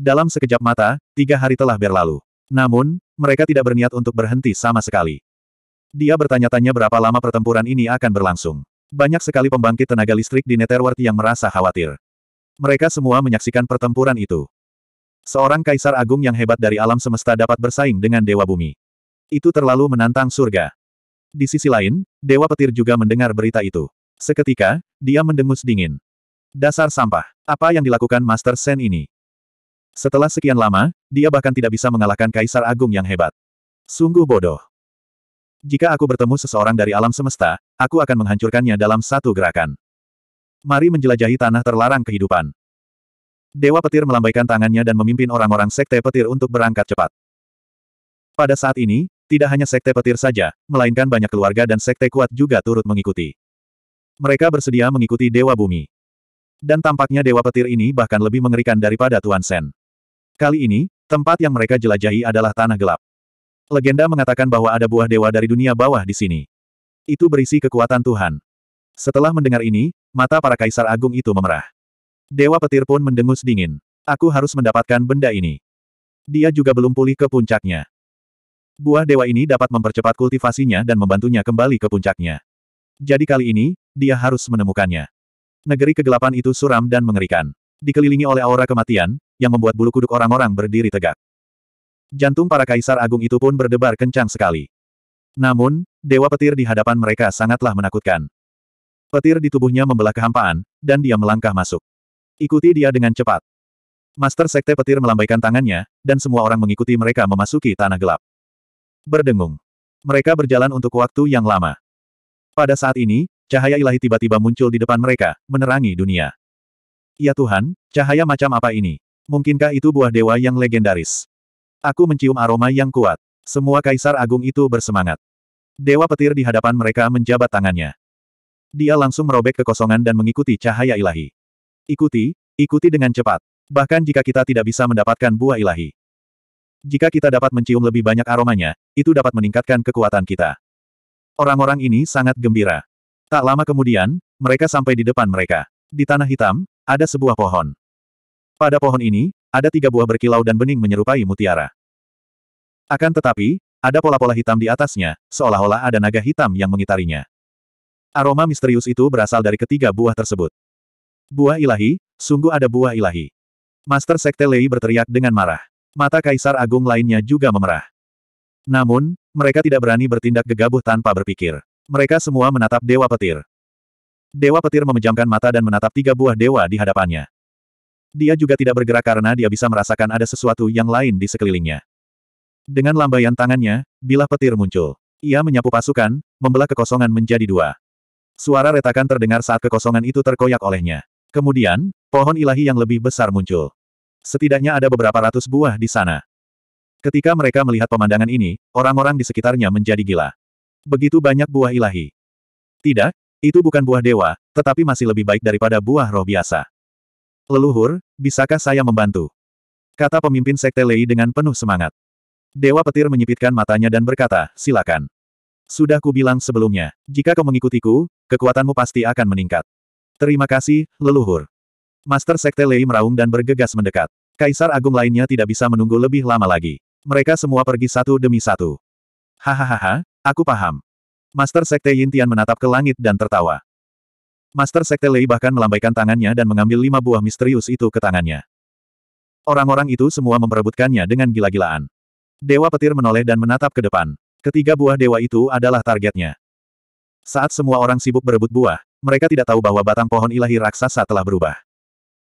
Dalam sekejap mata, tiga hari telah berlalu. Namun, mereka tidak berniat untuk berhenti sama sekali. Dia bertanya-tanya berapa lama pertempuran ini akan berlangsung. Banyak sekali pembangkit tenaga listrik di Netherworld yang merasa khawatir. Mereka semua menyaksikan pertempuran itu. Seorang kaisar agung yang hebat dari alam semesta dapat bersaing dengan dewa bumi. Itu terlalu menantang surga. Di sisi lain, dewa petir juga mendengar berita itu. Seketika, dia mendengus dingin. Dasar sampah. Apa yang dilakukan Master Sen ini? Setelah sekian lama, dia bahkan tidak bisa mengalahkan Kaisar Agung yang hebat. Sungguh bodoh. Jika aku bertemu seseorang dari alam semesta, aku akan menghancurkannya dalam satu gerakan. Mari menjelajahi tanah terlarang kehidupan. Dewa petir melambaikan tangannya dan memimpin orang-orang sekte petir untuk berangkat cepat. Pada saat ini, tidak hanya sekte petir saja, melainkan banyak keluarga dan sekte kuat juga turut mengikuti. Mereka bersedia mengikuti Dewa Bumi. Dan tampaknya Dewa Petir ini bahkan lebih mengerikan daripada Tuan Sen. Kali ini, tempat yang mereka jelajahi adalah tanah gelap. Legenda mengatakan bahwa ada buah dewa dari dunia bawah di sini. Itu berisi kekuatan Tuhan. Setelah mendengar ini, mata para kaisar agung itu memerah. Dewa petir pun mendengus dingin. Aku harus mendapatkan benda ini. Dia juga belum pulih ke puncaknya. Buah dewa ini dapat mempercepat kultivasinya dan membantunya kembali ke puncaknya. Jadi kali ini, dia harus menemukannya. Negeri kegelapan itu suram dan mengerikan. Dikelilingi oleh aura kematian, yang membuat bulu kuduk orang-orang berdiri tegak. Jantung para kaisar agung itu pun berdebar kencang sekali. Namun, dewa petir di hadapan mereka sangatlah menakutkan. Petir di tubuhnya membelah kehampaan, dan dia melangkah masuk. Ikuti dia dengan cepat. Master Sekte Petir melambaikan tangannya, dan semua orang mengikuti mereka memasuki tanah gelap. Berdengung. Mereka berjalan untuk waktu yang lama. Pada saat ini, cahaya ilahi tiba-tiba muncul di depan mereka, menerangi dunia. Ya Tuhan, cahaya macam apa ini? Mungkinkah itu buah dewa yang legendaris? Aku mencium aroma yang kuat. Semua kaisar agung itu bersemangat. Dewa petir di hadapan mereka menjabat tangannya. Dia langsung merobek kekosongan dan mengikuti cahaya ilahi. Ikuti, ikuti dengan cepat. Bahkan jika kita tidak bisa mendapatkan buah ilahi. Jika kita dapat mencium lebih banyak aromanya, itu dapat meningkatkan kekuatan kita. Orang-orang ini sangat gembira. Tak lama kemudian, mereka sampai di depan mereka. Di tanah hitam, ada sebuah pohon. Pada pohon ini, ada tiga buah berkilau dan bening menyerupai mutiara. Akan tetapi, ada pola-pola hitam di atasnya, seolah-olah ada naga hitam yang mengitarinya. Aroma misterius itu berasal dari ketiga buah tersebut. Buah ilahi, sungguh ada buah ilahi. Master Sekte Lei berteriak dengan marah. Mata Kaisar Agung lainnya juga memerah. Namun, mereka tidak berani bertindak gegabah tanpa berpikir. Mereka semua menatap Dewa Petir. Dewa Petir memejamkan mata dan menatap tiga buah dewa di hadapannya. Dia juga tidak bergerak karena dia bisa merasakan ada sesuatu yang lain di sekelilingnya. Dengan lambaian tangannya, bilah petir muncul. Ia menyapu pasukan, membelah kekosongan menjadi dua. Suara retakan terdengar saat kekosongan itu terkoyak olehnya. Kemudian, pohon ilahi yang lebih besar muncul. Setidaknya ada beberapa ratus buah di sana. Ketika mereka melihat pemandangan ini, orang-orang di sekitarnya menjadi gila. Begitu banyak buah ilahi. Tidak, itu bukan buah dewa, tetapi masih lebih baik daripada buah roh biasa. Leluhur, bisakah saya membantu? Kata pemimpin Sekte Lei dengan penuh semangat. Dewa Petir menyipitkan matanya dan berkata, silakan. Sudah kubilang sebelumnya, jika kau mengikutiku, kekuatanmu pasti akan meningkat. Terima kasih, leluhur. Master Sekte Lei meraung dan bergegas mendekat. Kaisar Agung lainnya tidak bisa menunggu lebih lama lagi. Mereka semua pergi satu demi satu. Hahaha, aku paham. Master Sekte Yin Tian menatap ke langit dan tertawa. Master Sekte Lei bahkan melambaikan tangannya dan mengambil lima buah misterius itu ke tangannya. Orang-orang itu semua memperebutkannya dengan gila-gilaan. Dewa petir menoleh dan menatap ke depan. Ketiga buah dewa itu adalah targetnya. Saat semua orang sibuk berebut buah, mereka tidak tahu bahwa batang pohon ilahi raksasa telah berubah.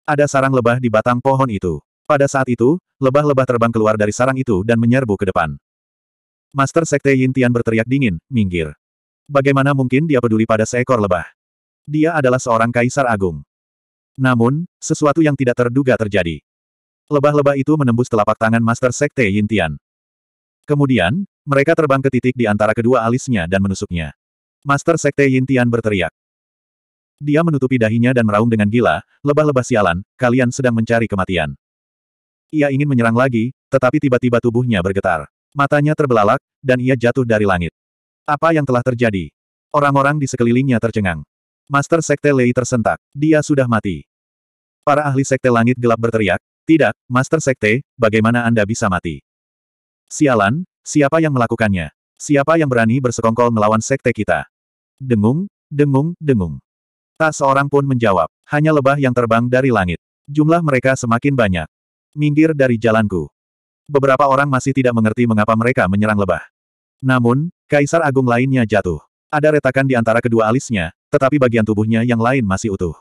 Ada sarang lebah di batang pohon itu. Pada saat itu, lebah-lebah terbang keluar dari sarang itu dan menyerbu ke depan. Master Sekte Yin Tian berteriak dingin, minggir. Bagaimana mungkin dia peduli pada seekor lebah? Dia adalah seorang kaisar agung. Namun, sesuatu yang tidak terduga terjadi. Lebah-lebah itu menembus telapak tangan Master Sekte Yintian. Kemudian, mereka terbang ke titik di antara kedua alisnya dan menusuknya. Master Sekte Yintian berteriak. Dia menutupi dahinya dan meraung dengan gila, lebah-lebah sialan, kalian sedang mencari kematian. Ia ingin menyerang lagi, tetapi tiba-tiba tubuhnya bergetar. Matanya terbelalak, dan ia jatuh dari langit. Apa yang telah terjadi? Orang-orang di sekelilingnya tercengang. Master Sekte Lei tersentak. Dia sudah mati. Para ahli Sekte Langit Gelap berteriak, Tidak, Master Sekte, bagaimana Anda bisa mati? Sialan, siapa yang melakukannya? Siapa yang berani bersekongkol melawan Sekte kita? Dengung, dengung, dengung. Tak seorang pun menjawab. Hanya lebah yang terbang dari langit. Jumlah mereka semakin banyak. Minggir dari jalanku. Beberapa orang masih tidak mengerti mengapa mereka menyerang lebah. Namun, Kaisar Agung lainnya jatuh. Ada retakan di antara kedua alisnya, tetapi bagian tubuhnya yang lain masih utuh.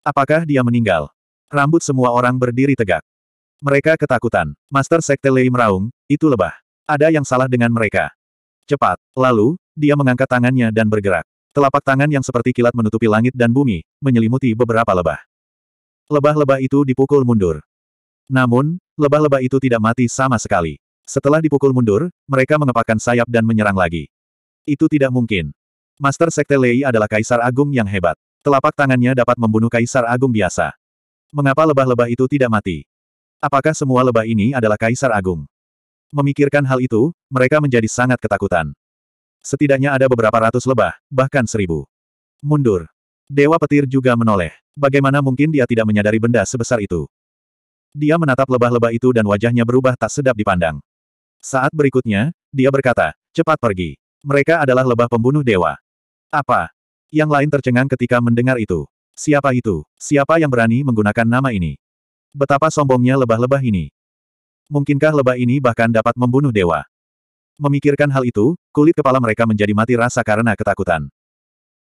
Apakah dia meninggal? Rambut semua orang berdiri tegak. Mereka ketakutan. Master Sekte Lei meraung, itu lebah. Ada yang salah dengan mereka. Cepat. Lalu, dia mengangkat tangannya dan bergerak. Telapak tangan yang seperti kilat menutupi langit dan bumi, menyelimuti beberapa lebah. Lebah-lebah itu dipukul mundur. Namun, lebah-lebah itu tidak mati sama sekali. Setelah dipukul mundur, mereka mengepakkan sayap dan menyerang lagi. Itu tidak mungkin. Master Sekte Lei adalah Kaisar Agung yang hebat. Telapak tangannya dapat membunuh Kaisar Agung biasa. Mengapa lebah-lebah itu tidak mati? Apakah semua lebah ini adalah Kaisar Agung? Memikirkan hal itu, mereka menjadi sangat ketakutan. Setidaknya ada beberapa ratus lebah, bahkan seribu. Mundur. Dewa petir juga menoleh. Bagaimana mungkin dia tidak menyadari benda sebesar itu? Dia menatap lebah-lebah itu dan wajahnya berubah tak sedap dipandang. Saat berikutnya, dia berkata, cepat pergi. Mereka adalah lebah pembunuh dewa. Apa? Yang lain tercengang ketika mendengar itu. Siapa itu? Siapa yang berani menggunakan nama ini? Betapa sombongnya lebah-lebah ini. Mungkinkah lebah ini bahkan dapat membunuh dewa? Memikirkan hal itu, kulit kepala mereka menjadi mati rasa karena ketakutan.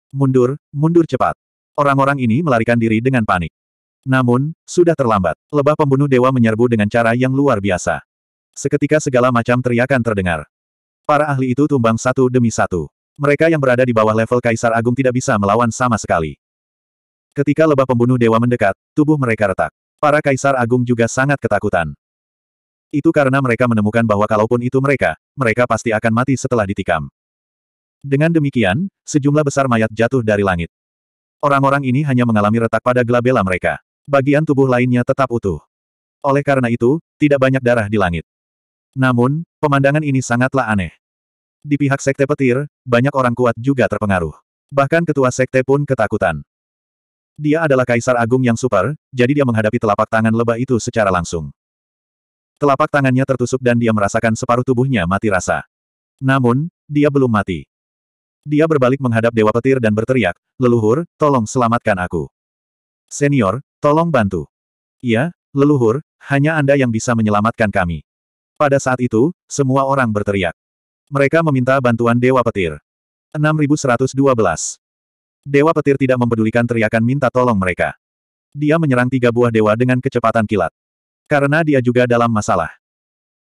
Mundur, mundur cepat. Orang-orang ini melarikan diri dengan panik. Namun, sudah terlambat. Lebah pembunuh dewa menyerbu dengan cara yang luar biasa. Seketika segala macam teriakan terdengar. Para ahli itu tumbang satu demi satu. Mereka yang berada di bawah level Kaisar Agung tidak bisa melawan sama sekali. Ketika lebah pembunuh dewa mendekat, tubuh mereka retak. Para Kaisar Agung juga sangat ketakutan. Itu karena mereka menemukan bahwa kalaupun itu mereka, mereka pasti akan mati setelah ditikam. Dengan demikian, sejumlah besar mayat jatuh dari langit. Orang-orang ini hanya mengalami retak pada gelabela mereka. Bagian tubuh lainnya tetap utuh. Oleh karena itu, tidak banyak darah di langit. Namun, pemandangan ini sangatlah aneh. Di pihak sekte petir, banyak orang kuat juga terpengaruh. Bahkan ketua sekte pun ketakutan. Dia adalah kaisar agung yang super, jadi dia menghadapi telapak tangan lebah itu secara langsung. Telapak tangannya tertusuk dan dia merasakan separuh tubuhnya mati rasa. Namun, dia belum mati. Dia berbalik menghadap Dewa Petir dan berteriak, Leluhur, tolong selamatkan aku. Senior, tolong bantu. Iya, leluhur, hanya Anda yang bisa menyelamatkan kami. Pada saat itu, semua orang berteriak. Mereka meminta bantuan Dewa Petir. 6112. Dewa Petir tidak mempedulikan teriakan minta tolong mereka. Dia menyerang tiga buah dewa dengan kecepatan kilat. Karena dia juga dalam masalah.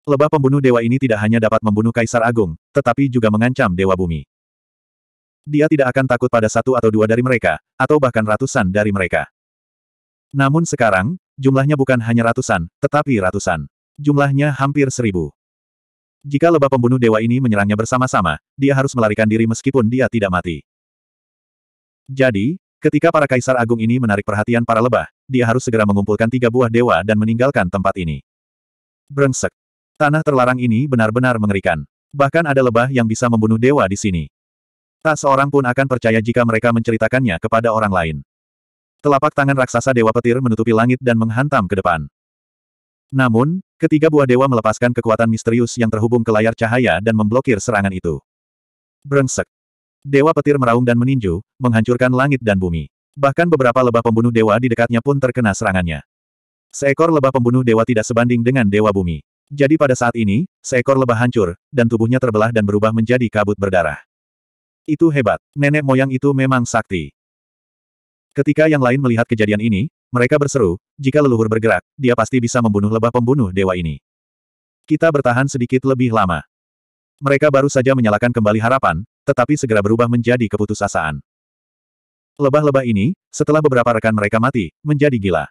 Lebah pembunuh dewa ini tidak hanya dapat membunuh Kaisar Agung, tetapi juga mengancam Dewa Bumi. Dia tidak akan takut pada satu atau dua dari mereka, atau bahkan ratusan dari mereka. Namun sekarang, jumlahnya bukan hanya ratusan, tetapi ratusan. Jumlahnya hampir seribu. Jika lebah pembunuh dewa ini menyerangnya bersama-sama, dia harus melarikan diri meskipun dia tidak mati. Jadi, ketika para kaisar agung ini menarik perhatian para lebah, dia harus segera mengumpulkan tiga buah dewa dan meninggalkan tempat ini. Brengsek. Tanah terlarang ini benar-benar mengerikan. Bahkan ada lebah yang bisa membunuh dewa di sini. Tak seorang pun akan percaya jika mereka menceritakannya kepada orang lain. Telapak tangan raksasa Dewa Petir menutupi langit dan menghantam ke depan. Namun, ketiga buah dewa melepaskan kekuatan misterius yang terhubung ke layar cahaya dan memblokir serangan itu. Brengsek. Dewa petir meraung dan meninju, menghancurkan langit dan bumi. Bahkan beberapa lebah pembunuh dewa di dekatnya pun terkena serangannya. Seekor lebah pembunuh dewa tidak sebanding dengan dewa bumi. Jadi pada saat ini, seekor lebah hancur, dan tubuhnya terbelah dan berubah menjadi kabut berdarah. Itu hebat, nenek moyang itu memang sakti. Ketika yang lain melihat kejadian ini, mereka berseru, jika leluhur bergerak, dia pasti bisa membunuh lebah pembunuh dewa ini. Kita bertahan sedikit lebih lama. Mereka baru saja menyalakan kembali harapan, tetapi segera berubah menjadi keputusasaan. Lebah-lebah ini, setelah beberapa rekan mereka mati, menjadi gila.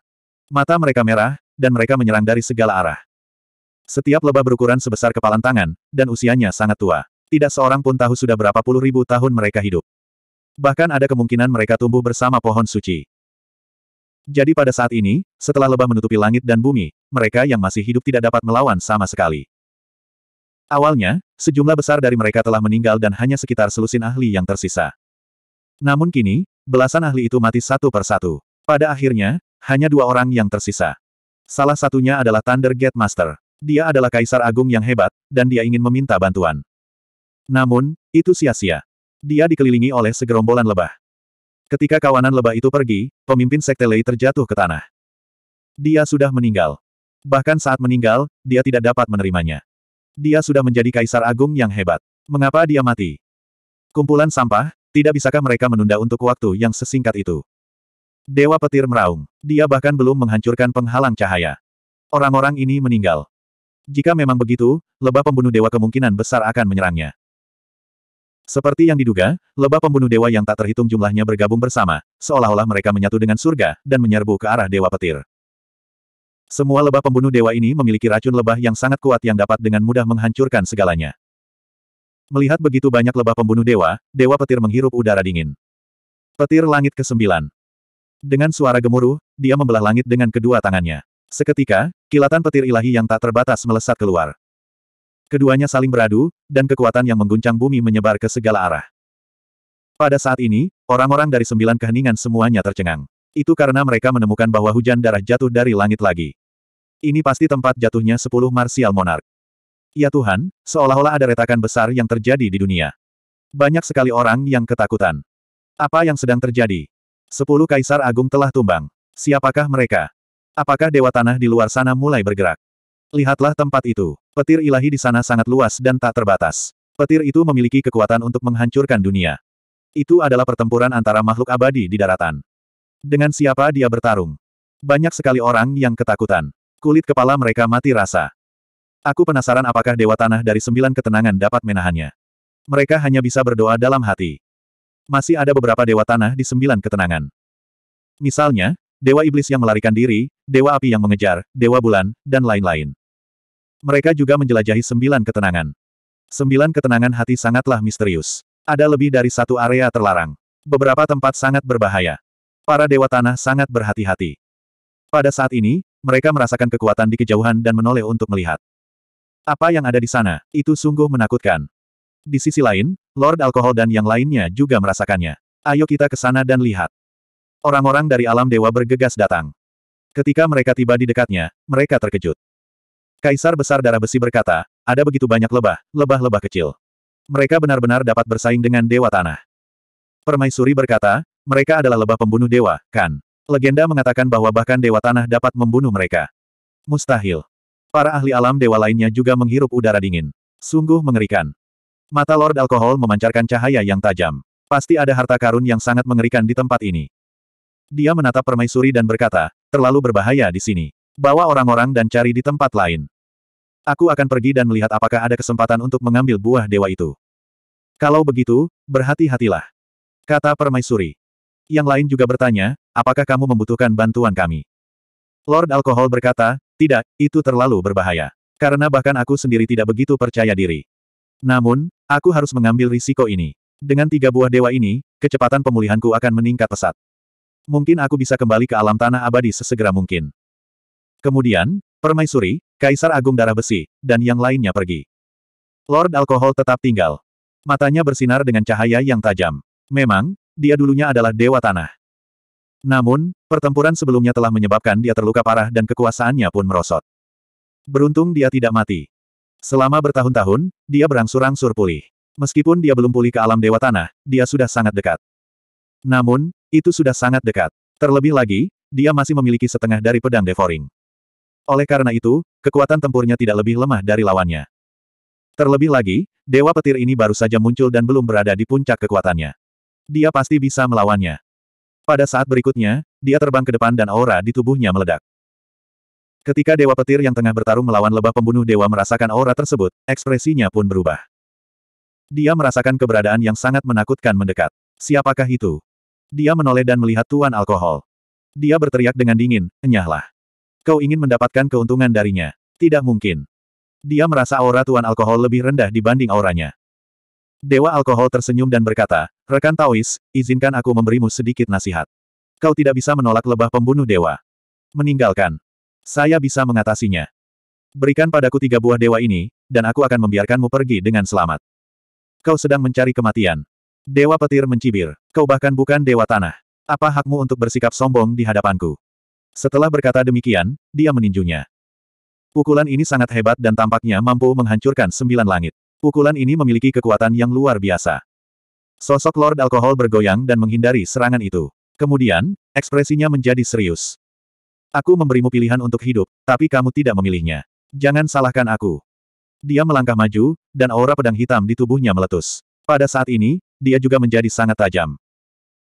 Mata mereka merah, dan mereka menyerang dari segala arah. Setiap lebah berukuran sebesar kepalan tangan, dan usianya sangat tua. Tidak seorang pun tahu sudah berapa puluh ribu tahun mereka hidup. Bahkan ada kemungkinan mereka tumbuh bersama pohon suci. Jadi pada saat ini, setelah lebah menutupi langit dan bumi, mereka yang masih hidup tidak dapat melawan sama sekali. Awalnya, sejumlah besar dari mereka telah meninggal dan hanya sekitar selusin ahli yang tersisa. Namun kini, belasan ahli itu mati satu per satu. Pada akhirnya, hanya dua orang yang tersisa. Salah satunya adalah Thunder Gate Master. Dia adalah kaisar agung yang hebat, dan dia ingin meminta bantuan. Namun, itu sia-sia. Dia dikelilingi oleh segerombolan lebah. Ketika kawanan lebah itu pergi, pemimpin sekte Lei terjatuh ke tanah. Dia sudah meninggal. Bahkan saat meninggal, dia tidak dapat menerimanya. Dia sudah menjadi kaisar agung yang hebat. Mengapa dia mati? Kumpulan sampah, tidak bisakah mereka menunda untuk waktu yang sesingkat itu? Dewa petir meraung. Dia bahkan belum menghancurkan penghalang cahaya. Orang-orang ini meninggal. Jika memang begitu, lebah pembunuh dewa kemungkinan besar akan menyerangnya. Seperti yang diduga, lebah pembunuh dewa yang tak terhitung jumlahnya bergabung bersama, seolah-olah mereka menyatu dengan surga, dan menyerbu ke arah dewa petir. Semua lebah pembunuh dewa ini memiliki racun lebah yang sangat kuat yang dapat dengan mudah menghancurkan segalanya. Melihat begitu banyak lebah pembunuh dewa, dewa petir menghirup udara dingin. Petir langit ke-9. Dengan suara gemuruh, dia membelah langit dengan kedua tangannya. Seketika, kilatan petir ilahi yang tak terbatas melesat keluar. Keduanya saling beradu, dan kekuatan yang mengguncang bumi menyebar ke segala arah. Pada saat ini, orang-orang dari sembilan keheningan semuanya tercengang. Itu karena mereka menemukan bahwa hujan darah jatuh dari langit lagi. Ini pasti tempat jatuhnya sepuluh Martial monark. Ya Tuhan, seolah-olah ada retakan besar yang terjadi di dunia. Banyak sekali orang yang ketakutan. Apa yang sedang terjadi? Sepuluh kaisar agung telah tumbang. Siapakah mereka? Apakah dewa tanah di luar sana mulai bergerak? Lihatlah tempat itu. Petir ilahi di sana sangat luas dan tak terbatas. Petir itu memiliki kekuatan untuk menghancurkan dunia. Itu adalah pertempuran antara makhluk abadi di daratan. Dengan siapa dia bertarung? Banyak sekali orang yang ketakutan. Kulit kepala mereka mati rasa. Aku penasaran apakah Dewa Tanah dari Sembilan Ketenangan dapat menahannya. Mereka hanya bisa berdoa dalam hati. Masih ada beberapa Dewa Tanah di Sembilan Ketenangan. Misalnya, Dewa Iblis yang melarikan diri, Dewa Api yang mengejar, Dewa Bulan, dan lain-lain. Mereka juga menjelajahi sembilan ketenangan. Sembilan ketenangan hati sangatlah misterius. Ada lebih dari satu area terlarang. Beberapa tempat sangat berbahaya. Para dewa tanah sangat berhati-hati. Pada saat ini, mereka merasakan kekuatan di kejauhan dan menoleh untuk melihat. Apa yang ada di sana, itu sungguh menakutkan. Di sisi lain, Lord Alkohol dan yang lainnya juga merasakannya. Ayo kita ke sana dan lihat. Orang-orang dari alam dewa bergegas datang. Ketika mereka tiba di dekatnya, mereka terkejut. Kaisar Besar Darah Besi berkata, ada begitu banyak lebah, lebah-lebah kecil. Mereka benar-benar dapat bersaing dengan Dewa Tanah. Permaisuri berkata, mereka adalah lebah pembunuh dewa, kan? Legenda mengatakan bahwa bahkan Dewa Tanah dapat membunuh mereka. Mustahil. Para ahli alam dewa lainnya juga menghirup udara dingin. Sungguh mengerikan. Mata Lord Alkohol memancarkan cahaya yang tajam. Pasti ada harta karun yang sangat mengerikan di tempat ini. Dia menatap permaisuri dan berkata, terlalu berbahaya di sini. Bawa orang-orang dan cari di tempat lain. Aku akan pergi dan melihat apakah ada kesempatan untuk mengambil buah dewa itu. Kalau begitu, berhati-hatilah. Kata permaisuri. Yang lain juga bertanya, apakah kamu membutuhkan bantuan kami? Lord Alkohol berkata, tidak, itu terlalu berbahaya. Karena bahkan aku sendiri tidak begitu percaya diri. Namun, aku harus mengambil risiko ini. Dengan tiga buah dewa ini, kecepatan pemulihanku akan meningkat pesat. Mungkin aku bisa kembali ke alam tanah abadi sesegera mungkin. Kemudian, permaisuri, Kaisar Agung Darah Besi, dan yang lainnya pergi. Lord Alkohol tetap tinggal. Matanya bersinar dengan cahaya yang tajam. Memang, dia dulunya adalah Dewa Tanah. Namun, pertempuran sebelumnya telah menyebabkan dia terluka parah dan kekuasaannya pun merosot. Beruntung dia tidak mati. Selama bertahun-tahun, dia berangsur-angsur pulih. Meskipun dia belum pulih ke alam Dewa Tanah, dia sudah sangat dekat. Namun, itu sudah sangat dekat. Terlebih lagi, dia masih memiliki setengah dari pedang Devoring. Oleh karena itu, kekuatan tempurnya tidak lebih lemah dari lawannya. Terlebih lagi, Dewa Petir ini baru saja muncul dan belum berada di puncak kekuatannya. Dia pasti bisa melawannya. Pada saat berikutnya, dia terbang ke depan dan aura di tubuhnya meledak. Ketika Dewa Petir yang tengah bertarung melawan lebah pembunuh dewa merasakan aura tersebut, ekspresinya pun berubah. Dia merasakan keberadaan yang sangat menakutkan mendekat. Siapakah itu? Dia menoleh dan melihat Tuan Alkohol. Dia berteriak dengan dingin, enyahlah. Kau ingin mendapatkan keuntungan darinya. Tidak mungkin. Dia merasa aura Tuan Alkohol lebih rendah dibanding auranya. Dewa Alkohol tersenyum dan berkata, Rekan Taois, izinkan aku memberimu sedikit nasihat. Kau tidak bisa menolak lebah pembunuh dewa. Meninggalkan. Saya bisa mengatasinya. Berikan padaku tiga buah dewa ini, dan aku akan membiarkanmu pergi dengan selamat. Kau sedang mencari kematian. Dewa petir mencibir. Kau bahkan bukan dewa tanah. Apa hakmu untuk bersikap sombong di hadapanku? Setelah berkata demikian, dia meninjunya. Pukulan ini sangat hebat dan tampaknya mampu menghancurkan sembilan langit. Pukulan ini memiliki kekuatan yang luar biasa. Sosok Lord Alkohol bergoyang dan menghindari serangan itu. Kemudian, ekspresinya menjadi serius. Aku memberimu pilihan untuk hidup, tapi kamu tidak memilihnya. Jangan salahkan aku. Dia melangkah maju, dan aura pedang hitam di tubuhnya meletus. Pada saat ini, dia juga menjadi sangat tajam.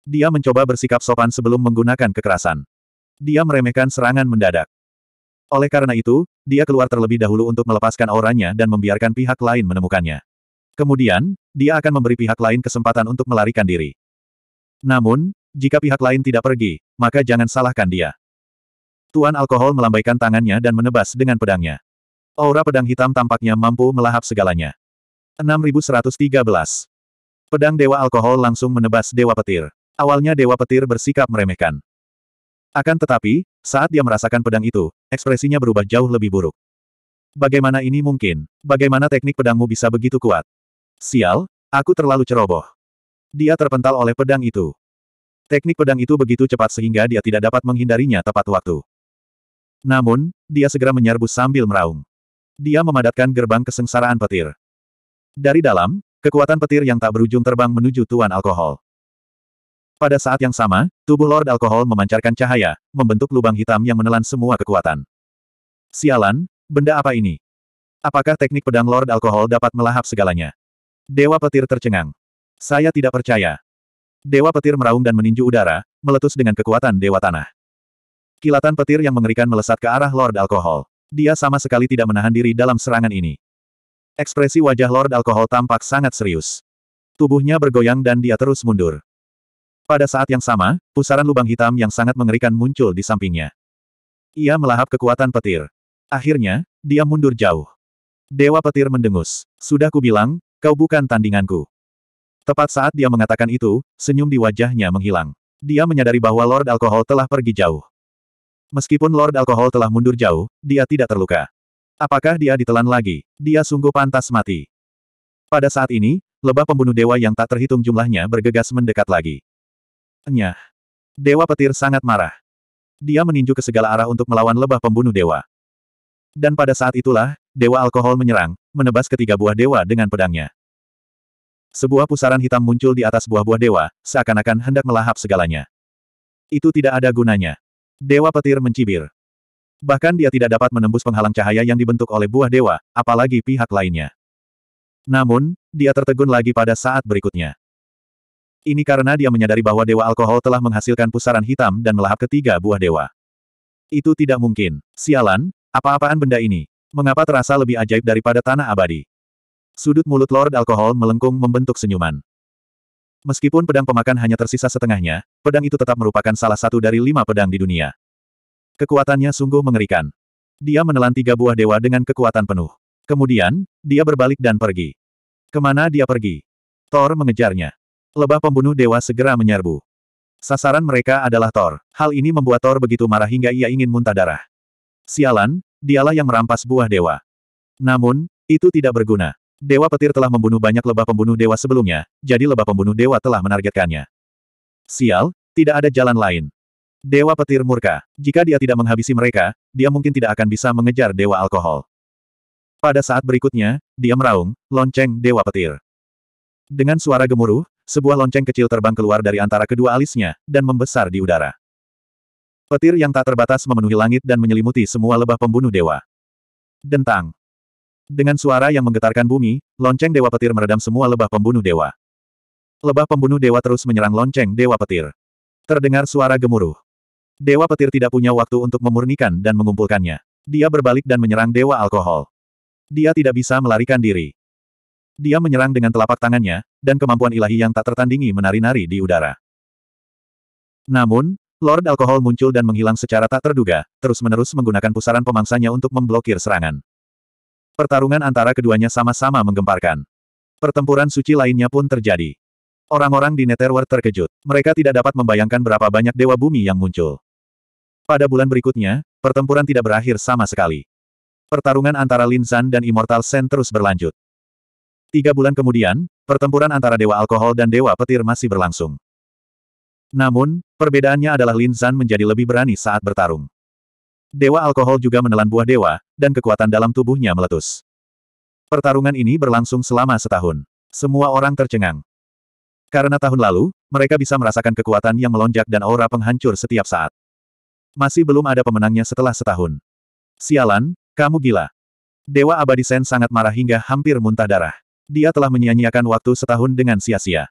Dia mencoba bersikap sopan sebelum menggunakan kekerasan. Dia meremehkan serangan mendadak. Oleh karena itu, dia keluar terlebih dahulu untuk melepaskan auranya dan membiarkan pihak lain menemukannya. Kemudian, dia akan memberi pihak lain kesempatan untuk melarikan diri. Namun, jika pihak lain tidak pergi, maka jangan salahkan dia. Tuan Alkohol melambaikan tangannya dan menebas dengan pedangnya. Aura pedang hitam tampaknya mampu melahap segalanya. 6113. Pedang Dewa Alkohol langsung menebas Dewa Petir. Awalnya Dewa Petir bersikap meremehkan. Akan tetapi, saat dia merasakan pedang itu, ekspresinya berubah jauh lebih buruk. Bagaimana ini mungkin? Bagaimana teknik pedangmu bisa begitu kuat? Sial, aku terlalu ceroboh. Dia terpental oleh pedang itu. Teknik pedang itu begitu cepat sehingga dia tidak dapat menghindarinya tepat waktu. Namun, dia segera menyerbu sambil meraung. Dia memadatkan gerbang kesengsaraan petir. Dari dalam, kekuatan petir yang tak berujung terbang menuju tuan alkohol. Pada saat yang sama, tubuh Lord Alkohol memancarkan cahaya, membentuk lubang hitam yang menelan semua kekuatan. Sialan, benda apa ini? Apakah teknik pedang Lord Alkohol dapat melahap segalanya? Dewa petir tercengang. Saya tidak percaya. Dewa petir meraung dan meninju udara, meletus dengan kekuatan dewa tanah. Kilatan petir yang mengerikan melesat ke arah Lord Alkohol. Dia sama sekali tidak menahan diri dalam serangan ini. Ekspresi wajah Lord Alkohol tampak sangat serius. Tubuhnya bergoyang dan dia terus mundur. Pada saat yang sama, pusaran lubang hitam yang sangat mengerikan muncul di sampingnya. Ia melahap kekuatan petir. Akhirnya, dia mundur jauh. Dewa petir mendengus. Sudah kubilang, kau bukan tandinganku. Tepat saat dia mengatakan itu, senyum di wajahnya menghilang. Dia menyadari bahwa Lord Alkohol telah pergi jauh. Meskipun Lord Alkohol telah mundur jauh, dia tidak terluka. Apakah dia ditelan lagi? Dia sungguh pantas mati. Pada saat ini, lebah pembunuh dewa yang tak terhitung jumlahnya bergegas mendekat lagi. Nyah. Dewa petir sangat marah. Dia meninju ke segala arah untuk melawan lebah pembunuh dewa. Dan pada saat itulah, dewa alkohol menyerang, menebas ketiga buah dewa dengan pedangnya. Sebuah pusaran hitam muncul di atas buah-buah dewa, seakan-akan hendak melahap segalanya. Itu tidak ada gunanya. Dewa petir mencibir. Bahkan dia tidak dapat menembus penghalang cahaya yang dibentuk oleh buah dewa, apalagi pihak lainnya. Namun, dia tertegun lagi pada saat berikutnya. Ini karena dia menyadari bahwa dewa alkohol telah menghasilkan pusaran hitam dan melahap ketiga buah dewa. Itu tidak mungkin. Sialan, apa-apaan benda ini? Mengapa terasa lebih ajaib daripada tanah abadi? Sudut mulut Lord Alkohol melengkung membentuk senyuman. Meskipun pedang pemakan hanya tersisa setengahnya, pedang itu tetap merupakan salah satu dari lima pedang di dunia. Kekuatannya sungguh mengerikan. Dia menelan tiga buah dewa dengan kekuatan penuh. Kemudian, dia berbalik dan pergi. Kemana dia pergi? Thor mengejarnya. Lebah pembunuh dewa segera menyerbu. Sasaran mereka adalah Thor. Hal ini membuat Thor begitu marah hingga ia ingin muntah darah. Sialan, dialah yang merampas buah dewa. Namun, itu tidak berguna. Dewa petir telah membunuh banyak lebah pembunuh dewa sebelumnya, jadi lebah pembunuh dewa telah menargetkannya. Sial, tidak ada jalan lain. Dewa petir murka. Jika dia tidak menghabisi mereka, dia mungkin tidak akan bisa mengejar dewa alkohol. Pada saat berikutnya, dia meraung, lonceng dewa petir. Dengan suara gemuruh, sebuah lonceng kecil terbang keluar dari antara kedua alisnya, dan membesar di udara. Petir yang tak terbatas memenuhi langit dan menyelimuti semua lebah pembunuh dewa. Dentang. Dengan suara yang menggetarkan bumi, lonceng dewa petir meredam semua lebah pembunuh dewa. Lebah pembunuh dewa terus menyerang lonceng dewa petir. Terdengar suara gemuruh. Dewa petir tidak punya waktu untuk memurnikan dan mengumpulkannya. Dia berbalik dan menyerang dewa alkohol. Dia tidak bisa melarikan diri. Dia menyerang dengan telapak tangannya, dan kemampuan ilahi yang tak tertandingi menari-nari di udara. Namun, Lord Alkohol muncul dan menghilang secara tak terduga, terus-menerus menggunakan pusaran pemangsanya untuk memblokir serangan. Pertarungan antara keduanya sama-sama menggemparkan. Pertempuran suci lainnya pun terjadi. Orang-orang di Netherworld terkejut. Mereka tidak dapat membayangkan berapa banyak dewa bumi yang muncul. Pada bulan berikutnya, pertempuran tidak berakhir sama sekali. Pertarungan antara Lin Zan dan Immortal Sen terus berlanjut. Tiga bulan kemudian, pertempuran antara Dewa Alkohol dan Dewa Petir masih berlangsung. Namun, perbedaannya adalah Lin Zan menjadi lebih berani saat bertarung. Dewa Alkohol juga menelan buah dewa, dan kekuatan dalam tubuhnya meletus. Pertarungan ini berlangsung selama setahun. Semua orang tercengang. Karena tahun lalu, mereka bisa merasakan kekuatan yang melonjak dan aura penghancur setiap saat. Masih belum ada pemenangnya setelah setahun. Sialan, kamu gila. Dewa Abadi Sen sangat marah hingga hampir muntah darah. Dia telah menyia-nyiakan waktu setahun dengan sia-sia.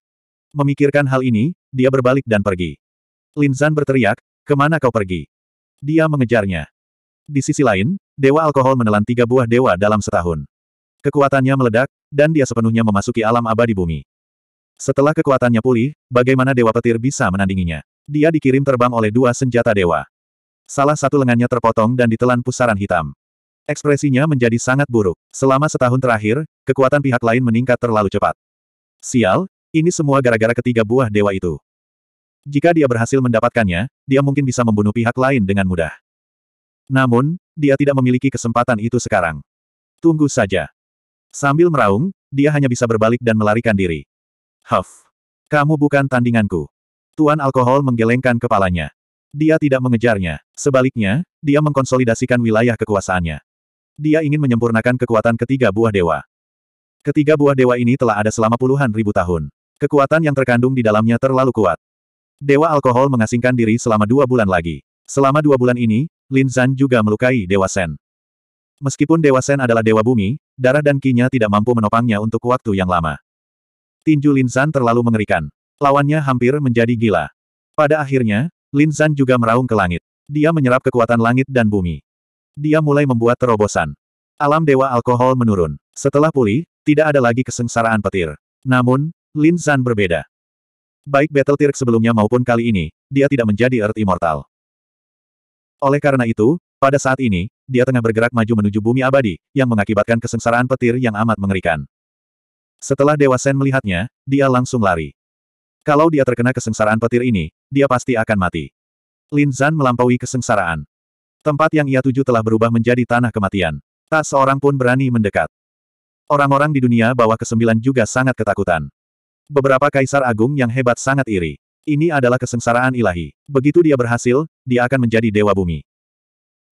Memikirkan hal ini, dia berbalik dan pergi. Lin Linzan berteriak, kemana kau pergi? Dia mengejarnya. Di sisi lain, Dewa Alkohol menelan tiga buah dewa dalam setahun. Kekuatannya meledak, dan dia sepenuhnya memasuki alam abadi bumi. Setelah kekuatannya pulih, bagaimana Dewa Petir bisa menandinginya? Dia dikirim terbang oleh dua senjata dewa. Salah satu lengannya terpotong dan ditelan pusaran hitam. Ekspresinya menjadi sangat buruk. Selama setahun terakhir, kekuatan pihak lain meningkat terlalu cepat. Sial, ini semua gara-gara ketiga buah dewa itu. Jika dia berhasil mendapatkannya, dia mungkin bisa membunuh pihak lain dengan mudah. Namun, dia tidak memiliki kesempatan itu sekarang. Tunggu saja. Sambil meraung, dia hanya bisa berbalik dan melarikan diri. Huff. Kamu bukan tandinganku. Tuan Alkohol menggelengkan kepalanya. Dia tidak mengejarnya. Sebaliknya, dia mengkonsolidasikan wilayah kekuasaannya. Dia ingin menyempurnakan kekuatan ketiga buah dewa. Ketiga buah dewa ini telah ada selama puluhan ribu tahun. Kekuatan yang terkandung di dalamnya terlalu kuat. Dewa alkohol mengasingkan diri selama dua bulan lagi. Selama dua bulan ini, Lin Zan juga melukai Dewa Sen. Meskipun Dewa Sen adalah Dewa Bumi, darah dan kinya tidak mampu menopangnya untuk waktu yang lama. Tinju Lin Zan terlalu mengerikan. Lawannya hampir menjadi gila. Pada akhirnya, Lin Zan juga meraung ke langit. Dia menyerap kekuatan langit dan bumi. Dia mulai membuat terobosan. Alam dewa alkohol menurun. Setelah pulih, tidak ada lagi kesengsaraan petir. Namun, Lin Zan berbeda. Baik Battle Tirk sebelumnya maupun kali ini, dia tidak menjadi Earth Immortal. Oleh karena itu, pada saat ini, dia tengah bergerak maju menuju bumi abadi, yang mengakibatkan kesengsaraan petir yang amat mengerikan. Setelah Dewa Sen melihatnya, dia langsung lari. Kalau dia terkena kesengsaraan petir ini, dia pasti akan mati. Lin Zan melampaui kesengsaraan. Tempat yang ia tuju telah berubah menjadi tanah kematian. Tak seorang pun berani mendekat. Orang-orang di dunia bawah kesembilan juga sangat ketakutan. Beberapa kaisar agung yang hebat sangat iri. Ini adalah kesengsaraan ilahi. Begitu dia berhasil, dia akan menjadi dewa bumi.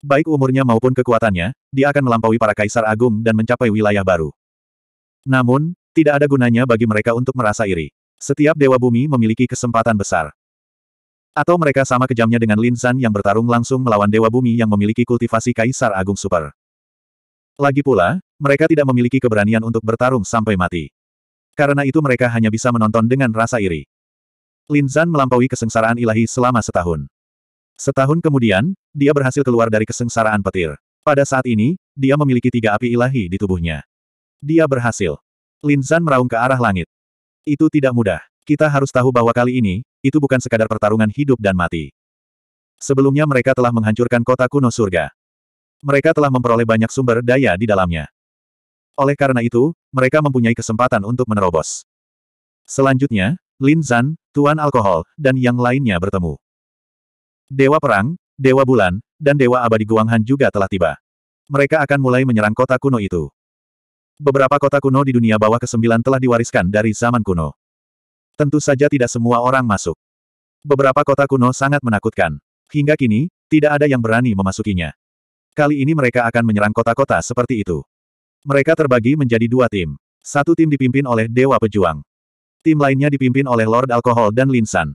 Baik umurnya maupun kekuatannya, dia akan melampaui para kaisar agung dan mencapai wilayah baru. Namun, tidak ada gunanya bagi mereka untuk merasa iri. Setiap dewa bumi memiliki kesempatan besar. Atau mereka sama kejamnya dengan Lin San yang bertarung langsung melawan Dewa Bumi yang memiliki kultivasi Kaisar Agung Super. Lagi pula, mereka tidak memiliki keberanian untuk bertarung sampai mati. Karena itu mereka hanya bisa menonton dengan rasa iri. Lin San melampaui kesengsaraan ilahi selama setahun. Setahun kemudian, dia berhasil keluar dari kesengsaraan petir. Pada saat ini, dia memiliki tiga api ilahi di tubuhnya. Dia berhasil. Lin San meraung ke arah langit. Itu tidak mudah. Kita harus tahu bahwa kali ini, itu bukan sekadar pertarungan hidup dan mati. Sebelumnya mereka telah menghancurkan kota kuno surga. Mereka telah memperoleh banyak sumber daya di dalamnya. Oleh karena itu, mereka mempunyai kesempatan untuk menerobos. Selanjutnya, Lin Zan, Tuan Alkohol, dan yang lainnya bertemu. Dewa Perang, Dewa Bulan, dan Dewa Abadi Guanghan juga telah tiba. Mereka akan mulai menyerang kota kuno itu. Beberapa kota kuno di dunia bawah ke-9 telah diwariskan dari zaman kuno. Tentu saja tidak semua orang masuk. Beberapa kota kuno sangat menakutkan. Hingga kini, tidak ada yang berani memasukinya. Kali ini mereka akan menyerang kota-kota seperti itu. Mereka terbagi menjadi dua tim. Satu tim dipimpin oleh Dewa Pejuang. Tim lainnya dipimpin oleh Lord Alkohol dan Linsan.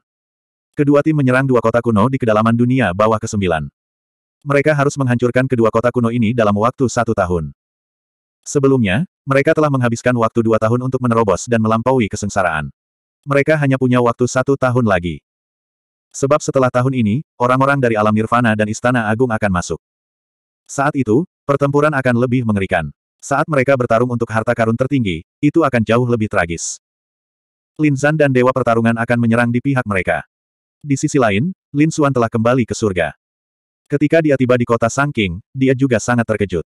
Kedua tim menyerang dua kota kuno di kedalaman dunia bawah ke-9. Mereka harus menghancurkan kedua kota kuno ini dalam waktu satu tahun. Sebelumnya, mereka telah menghabiskan waktu dua tahun untuk menerobos dan melampaui kesengsaraan. Mereka hanya punya waktu satu tahun lagi. Sebab setelah tahun ini, orang-orang dari alam nirvana dan istana agung akan masuk. Saat itu, pertempuran akan lebih mengerikan. Saat mereka bertarung untuk harta karun tertinggi, itu akan jauh lebih tragis. Lin Zan dan Dewa Pertarungan akan menyerang di pihak mereka. Di sisi lain, Lin Xuan telah kembali ke surga. Ketika dia tiba di kota Sangking, dia juga sangat terkejut.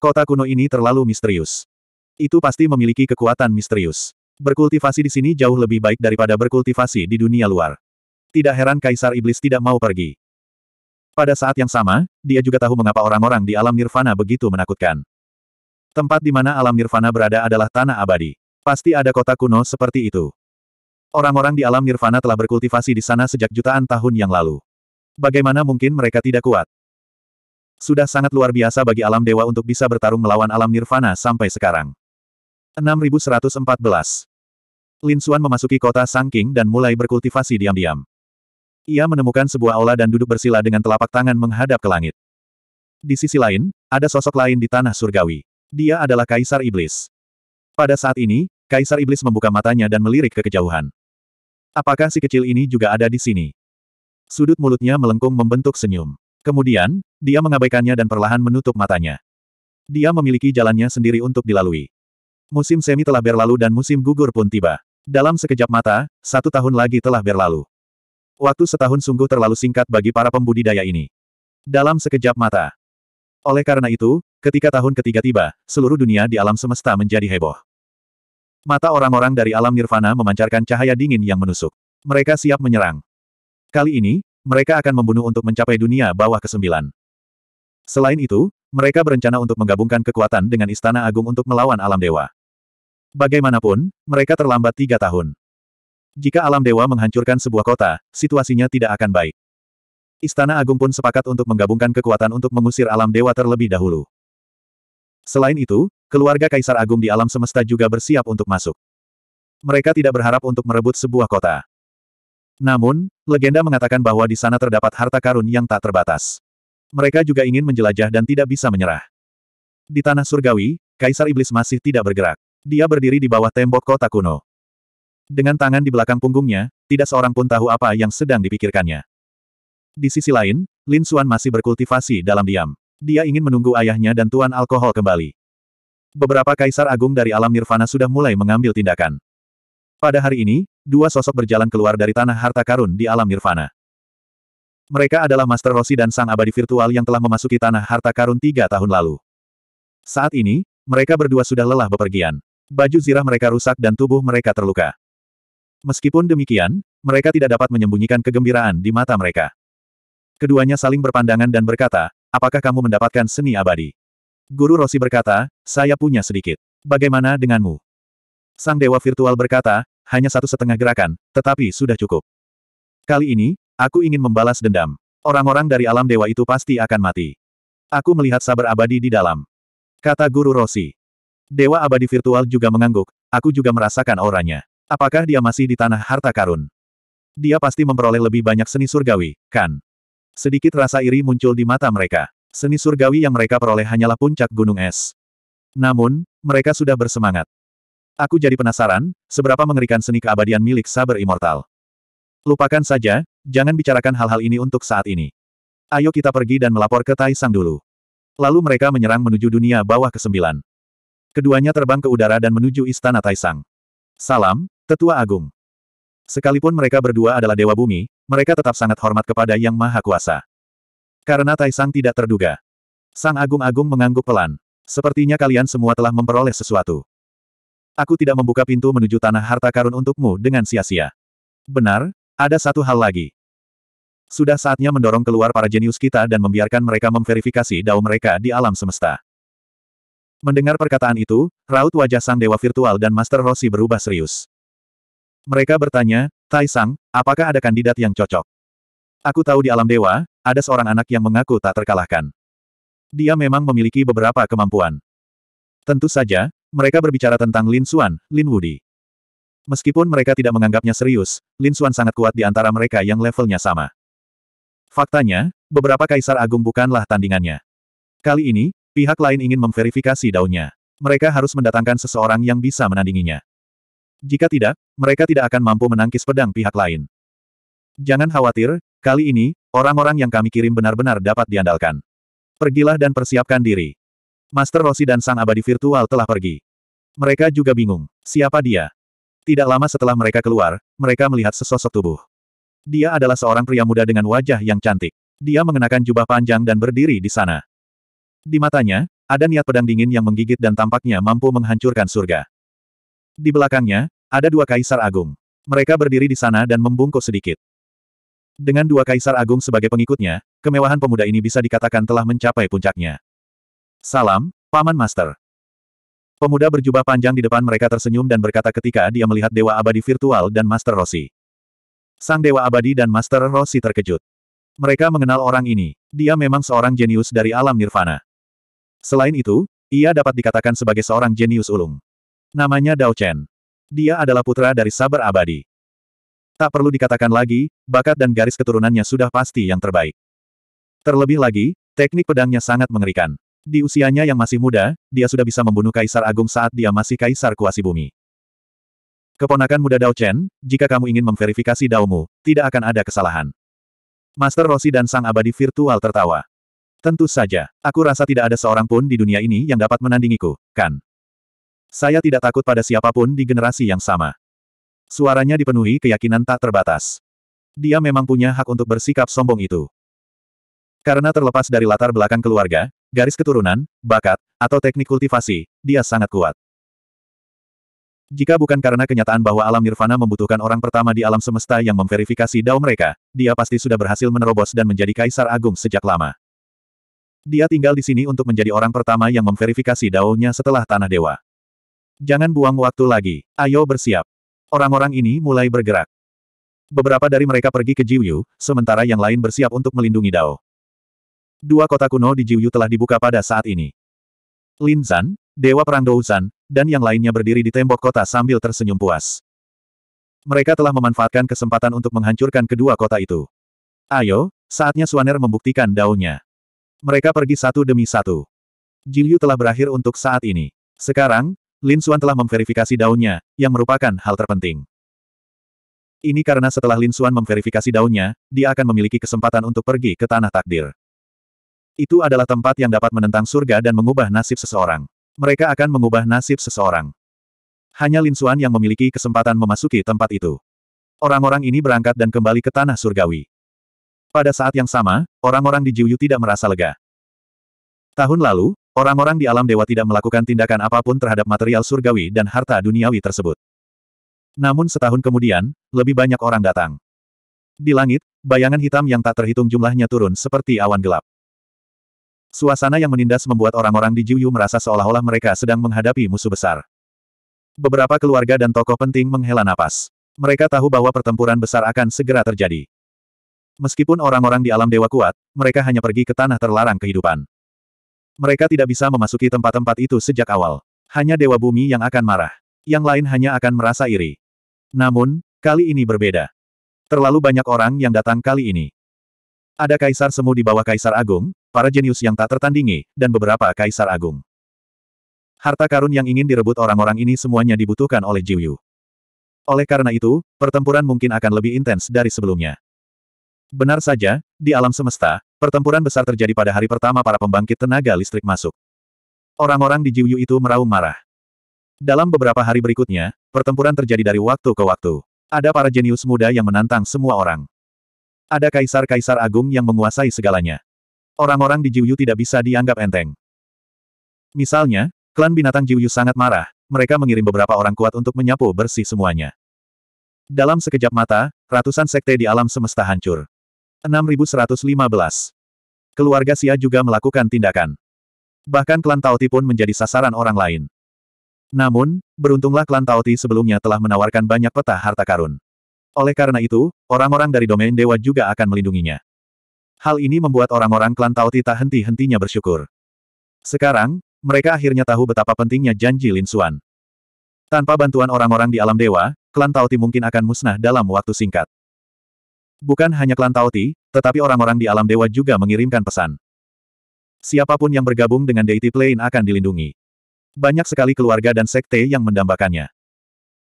Kota kuno ini terlalu misterius. Itu pasti memiliki kekuatan misterius. Berkultivasi di sini jauh lebih baik daripada berkultivasi di dunia luar. Tidak heran Kaisar Iblis tidak mau pergi. Pada saat yang sama, dia juga tahu mengapa orang-orang di alam nirvana begitu menakutkan. Tempat di mana alam nirvana berada adalah tanah abadi. Pasti ada kota kuno seperti itu. Orang-orang di alam nirvana telah berkultivasi di sana sejak jutaan tahun yang lalu. Bagaimana mungkin mereka tidak kuat? Sudah sangat luar biasa bagi alam dewa untuk bisa bertarung melawan alam nirvana sampai sekarang. 6114 Lin Xuan memasuki kota Sangking dan mulai berkultivasi diam-diam. Ia menemukan sebuah aula dan duduk bersila dengan telapak tangan menghadap ke langit. Di sisi lain, ada sosok lain di tanah surgawi. Dia adalah Kaisar Iblis. Pada saat ini, Kaisar Iblis membuka matanya dan melirik ke kejauhan. Apakah si kecil ini juga ada di sini? Sudut mulutnya melengkung membentuk senyum. Kemudian, dia mengabaikannya dan perlahan menutup matanya. Dia memiliki jalannya sendiri untuk dilalui. Musim semi telah berlalu dan musim gugur pun tiba. Dalam sekejap mata, satu tahun lagi telah berlalu. Waktu setahun sungguh terlalu singkat bagi para pembudidaya ini. Dalam sekejap mata. Oleh karena itu, ketika tahun ketiga tiba, seluruh dunia di alam semesta menjadi heboh. Mata orang-orang dari alam nirvana memancarkan cahaya dingin yang menusuk. Mereka siap menyerang. Kali ini, mereka akan membunuh untuk mencapai dunia bawah kesembilan. Selain itu, mereka berencana untuk menggabungkan kekuatan dengan Istana Agung untuk melawan alam dewa. Bagaimanapun, mereka terlambat tiga tahun. Jika alam dewa menghancurkan sebuah kota, situasinya tidak akan baik. Istana Agung pun sepakat untuk menggabungkan kekuatan untuk mengusir alam dewa terlebih dahulu. Selain itu, keluarga Kaisar Agung di alam semesta juga bersiap untuk masuk. Mereka tidak berharap untuk merebut sebuah kota. Namun, legenda mengatakan bahwa di sana terdapat harta karun yang tak terbatas. Mereka juga ingin menjelajah dan tidak bisa menyerah. Di tanah surgawi, Kaisar Iblis masih tidak bergerak. Dia berdiri di bawah tembok kota kuno. Dengan tangan di belakang punggungnya, tidak seorang pun tahu apa yang sedang dipikirkannya. Di sisi lain, Lin Xuan masih berkultivasi dalam diam. Dia ingin menunggu ayahnya dan tuan alkohol kembali. Beberapa kaisar agung dari alam nirvana sudah mulai mengambil tindakan. Pada hari ini, dua sosok berjalan keluar dari tanah harta karun di alam nirvana. Mereka adalah Master Rossi dan Sang Abadi Virtual yang telah memasuki tanah harta karun tiga tahun lalu. Saat ini, mereka berdua sudah lelah bepergian baju zirah mereka rusak dan tubuh mereka terluka. Meskipun demikian, mereka tidak dapat menyembunyikan kegembiraan di mata mereka. Keduanya saling berpandangan dan berkata, apakah kamu mendapatkan seni abadi? Guru Rossi berkata, saya punya sedikit. Bagaimana denganmu? Sang Dewa Virtual berkata, hanya satu setengah gerakan, tetapi sudah cukup. Kali ini, aku ingin membalas dendam. Orang-orang dari alam dewa itu pasti akan mati. Aku melihat sabar abadi di dalam. Kata Guru Rossi. Dewa abadi virtual juga mengangguk, aku juga merasakan auranya. Apakah dia masih di tanah harta karun? Dia pasti memperoleh lebih banyak seni surgawi, kan? Sedikit rasa iri muncul di mata mereka. Seni surgawi yang mereka peroleh hanyalah puncak gunung es. Namun, mereka sudah bersemangat. Aku jadi penasaran, seberapa mengerikan seni keabadian milik Saber Immortal. Lupakan saja, jangan bicarakan hal-hal ini untuk saat ini. Ayo kita pergi dan melapor ke Sang dulu. Lalu mereka menyerang menuju dunia bawah ke-9. Keduanya terbang ke udara dan menuju Istana Taisang. Salam, Tetua Agung. Sekalipun mereka berdua adalah Dewa Bumi, mereka tetap sangat hormat kepada Yang Maha Kuasa. Karena Taisang tidak terduga. Sang Agung-Agung mengangguk pelan. Sepertinya kalian semua telah memperoleh sesuatu. Aku tidak membuka pintu menuju tanah harta karun untukmu dengan sia-sia. Benar, ada satu hal lagi. Sudah saatnya mendorong keluar para jenius kita dan membiarkan mereka memverifikasi dao mereka di alam semesta. Mendengar perkataan itu, raut wajah sang dewa virtual dan Master Rossi berubah serius. Mereka bertanya, Tai Sang, apakah ada kandidat yang cocok? Aku tahu di alam dewa, ada seorang anak yang mengaku tak terkalahkan. Dia memang memiliki beberapa kemampuan. Tentu saja, mereka berbicara tentang Lin Xuan, Lin Wudi. Meskipun mereka tidak menganggapnya serius, Lin Xuan sangat kuat di antara mereka yang levelnya sama. Faktanya, beberapa kaisar agung bukanlah tandingannya. Kali ini, Pihak lain ingin memverifikasi daunnya. Mereka harus mendatangkan seseorang yang bisa menandinginya. Jika tidak, mereka tidak akan mampu menangkis pedang pihak lain. Jangan khawatir, kali ini, orang-orang yang kami kirim benar-benar dapat diandalkan. Pergilah dan persiapkan diri. Master Rossi dan Sang Abadi Virtual telah pergi. Mereka juga bingung, siapa dia? Tidak lama setelah mereka keluar, mereka melihat sesosok tubuh. Dia adalah seorang pria muda dengan wajah yang cantik. Dia mengenakan jubah panjang dan berdiri di sana. Di matanya, ada niat pedang dingin yang menggigit dan tampaknya mampu menghancurkan surga. Di belakangnya, ada dua kaisar agung. Mereka berdiri di sana dan membungkuk sedikit. Dengan dua kaisar agung sebagai pengikutnya, kemewahan pemuda ini bisa dikatakan telah mencapai puncaknya. Salam, Paman Master. Pemuda berjubah panjang di depan mereka tersenyum dan berkata ketika dia melihat Dewa Abadi virtual dan Master Rossi. Sang Dewa Abadi dan Master Rossi terkejut. Mereka mengenal orang ini. Dia memang seorang jenius dari alam nirvana. Selain itu, ia dapat dikatakan sebagai seorang jenius ulung. Namanya Dao Chen. Dia adalah putra dari sabar abadi. Tak perlu dikatakan lagi, bakat dan garis keturunannya sudah pasti yang terbaik. Terlebih lagi, teknik pedangnya sangat mengerikan. Di usianya yang masih muda, dia sudah bisa membunuh Kaisar Agung saat dia masih Kaisar Kuasi Bumi. Keponakan muda Dao Chen, jika kamu ingin memverifikasi Daomu, tidak akan ada kesalahan. Master Rossi dan Sang Abadi Virtual tertawa. Tentu saja, aku rasa tidak ada seorang pun di dunia ini yang dapat menandingiku, kan? Saya tidak takut pada siapapun di generasi yang sama. Suaranya dipenuhi keyakinan tak terbatas. Dia memang punya hak untuk bersikap sombong itu. Karena terlepas dari latar belakang keluarga, garis keturunan, bakat, atau teknik kultivasi, dia sangat kuat. Jika bukan karena kenyataan bahwa alam nirvana membutuhkan orang pertama di alam semesta yang memverifikasi dao mereka, dia pasti sudah berhasil menerobos dan menjadi kaisar agung sejak lama. Dia tinggal di sini untuk menjadi orang pertama yang memverifikasi daunnya setelah Tanah Dewa. Jangan buang waktu lagi. Ayo bersiap. Orang-orang ini mulai bergerak. Beberapa dari mereka pergi ke Jiuyu, sementara yang lain bersiap untuk melindungi Dao. Dua kota kuno di Jiuyu telah dibuka pada saat ini. Lin Zan, Dewa Perang Douzan, dan yang lainnya berdiri di tembok kota sambil tersenyum puas. Mereka telah memanfaatkan kesempatan untuk menghancurkan kedua kota itu. Ayo, saatnya Suaner membuktikan daunnya. Mereka pergi satu demi satu. Jiu telah berakhir untuk saat ini. Sekarang, Lin Xuan telah memverifikasi daunnya, yang merupakan hal terpenting. Ini karena setelah Lin Xuan memverifikasi daunnya, dia akan memiliki kesempatan untuk pergi ke tanah takdir. Itu adalah tempat yang dapat menentang surga dan mengubah nasib seseorang. Mereka akan mengubah nasib seseorang. Hanya Lin Xuan yang memiliki kesempatan memasuki tempat itu. Orang-orang ini berangkat dan kembali ke tanah surgawi. Pada saat yang sama, orang-orang di Jiuyu tidak merasa lega. Tahun lalu, orang-orang di alam dewa tidak melakukan tindakan apapun terhadap material surgawi dan harta duniawi tersebut. Namun setahun kemudian, lebih banyak orang datang. Di langit, bayangan hitam yang tak terhitung jumlahnya turun seperti awan gelap. Suasana yang menindas membuat orang-orang di Jiuyu merasa seolah-olah mereka sedang menghadapi musuh besar. Beberapa keluarga dan tokoh penting menghela napas. Mereka tahu bahwa pertempuran besar akan segera terjadi. Meskipun orang-orang di alam dewa kuat, mereka hanya pergi ke tanah terlarang kehidupan. Mereka tidak bisa memasuki tempat-tempat itu sejak awal. Hanya dewa bumi yang akan marah. Yang lain hanya akan merasa iri. Namun, kali ini berbeda. Terlalu banyak orang yang datang kali ini. Ada kaisar semu di bawah kaisar agung, para jenius yang tak tertandingi, dan beberapa kaisar agung. Harta karun yang ingin direbut orang-orang ini semuanya dibutuhkan oleh Jiuyu. Oleh karena itu, pertempuran mungkin akan lebih intens dari sebelumnya. Benar saja, di alam semesta, pertempuran besar terjadi pada hari pertama para pembangkit tenaga listrik masuk. Orang-orang di Jiuyu itu meraung marah. Dalam beberapa hari berikutnya, pertempuran terjadi dari waktu ke waktu. Ada para jenius muda yang menantang semua orang. Ada kaisar-kaisar agung yang menguasai segalanya. Orang-orang di Jiuyu tidak bisa dianggap enteng. Misalnya, klan binatang Jiuyu sangat marah, mereka mengirim beberapa orang kuat untuk menyapu bersih semuanya. Dalam sekejap mata, ratusan sekte di alam semesta hancur. 6115. Keluarga Xia juga melakukan tindakan. Bahkan klan Taoti pun menjadi sasaran orang lain. Namun, beruntunglah klan Taoti sebelumnya telah menawarkan banyak peta harta karun. Oleh karena itu, orang-orang dari domain dewa juga akan melindunginya. Hal ini membuat orang-orang klan Taoti tak henti-hentinya bersyukur. Sekarang, mereka akhirnya tahu betapa pentingnya janji Lin Xuan. Tanpa bantuan orang-orang di alam dewa, klan Taoti mungkin akan musnah dalam waktu singkat. Bukan hanya klan Taoti, tetapi orang-orang di alam dewa juga mengirimkan pesan. Siapapun yang bergabung dengan Deity Plane akan dilindungi. Banyak sekali keluarga dan sekte yang mendambakannya.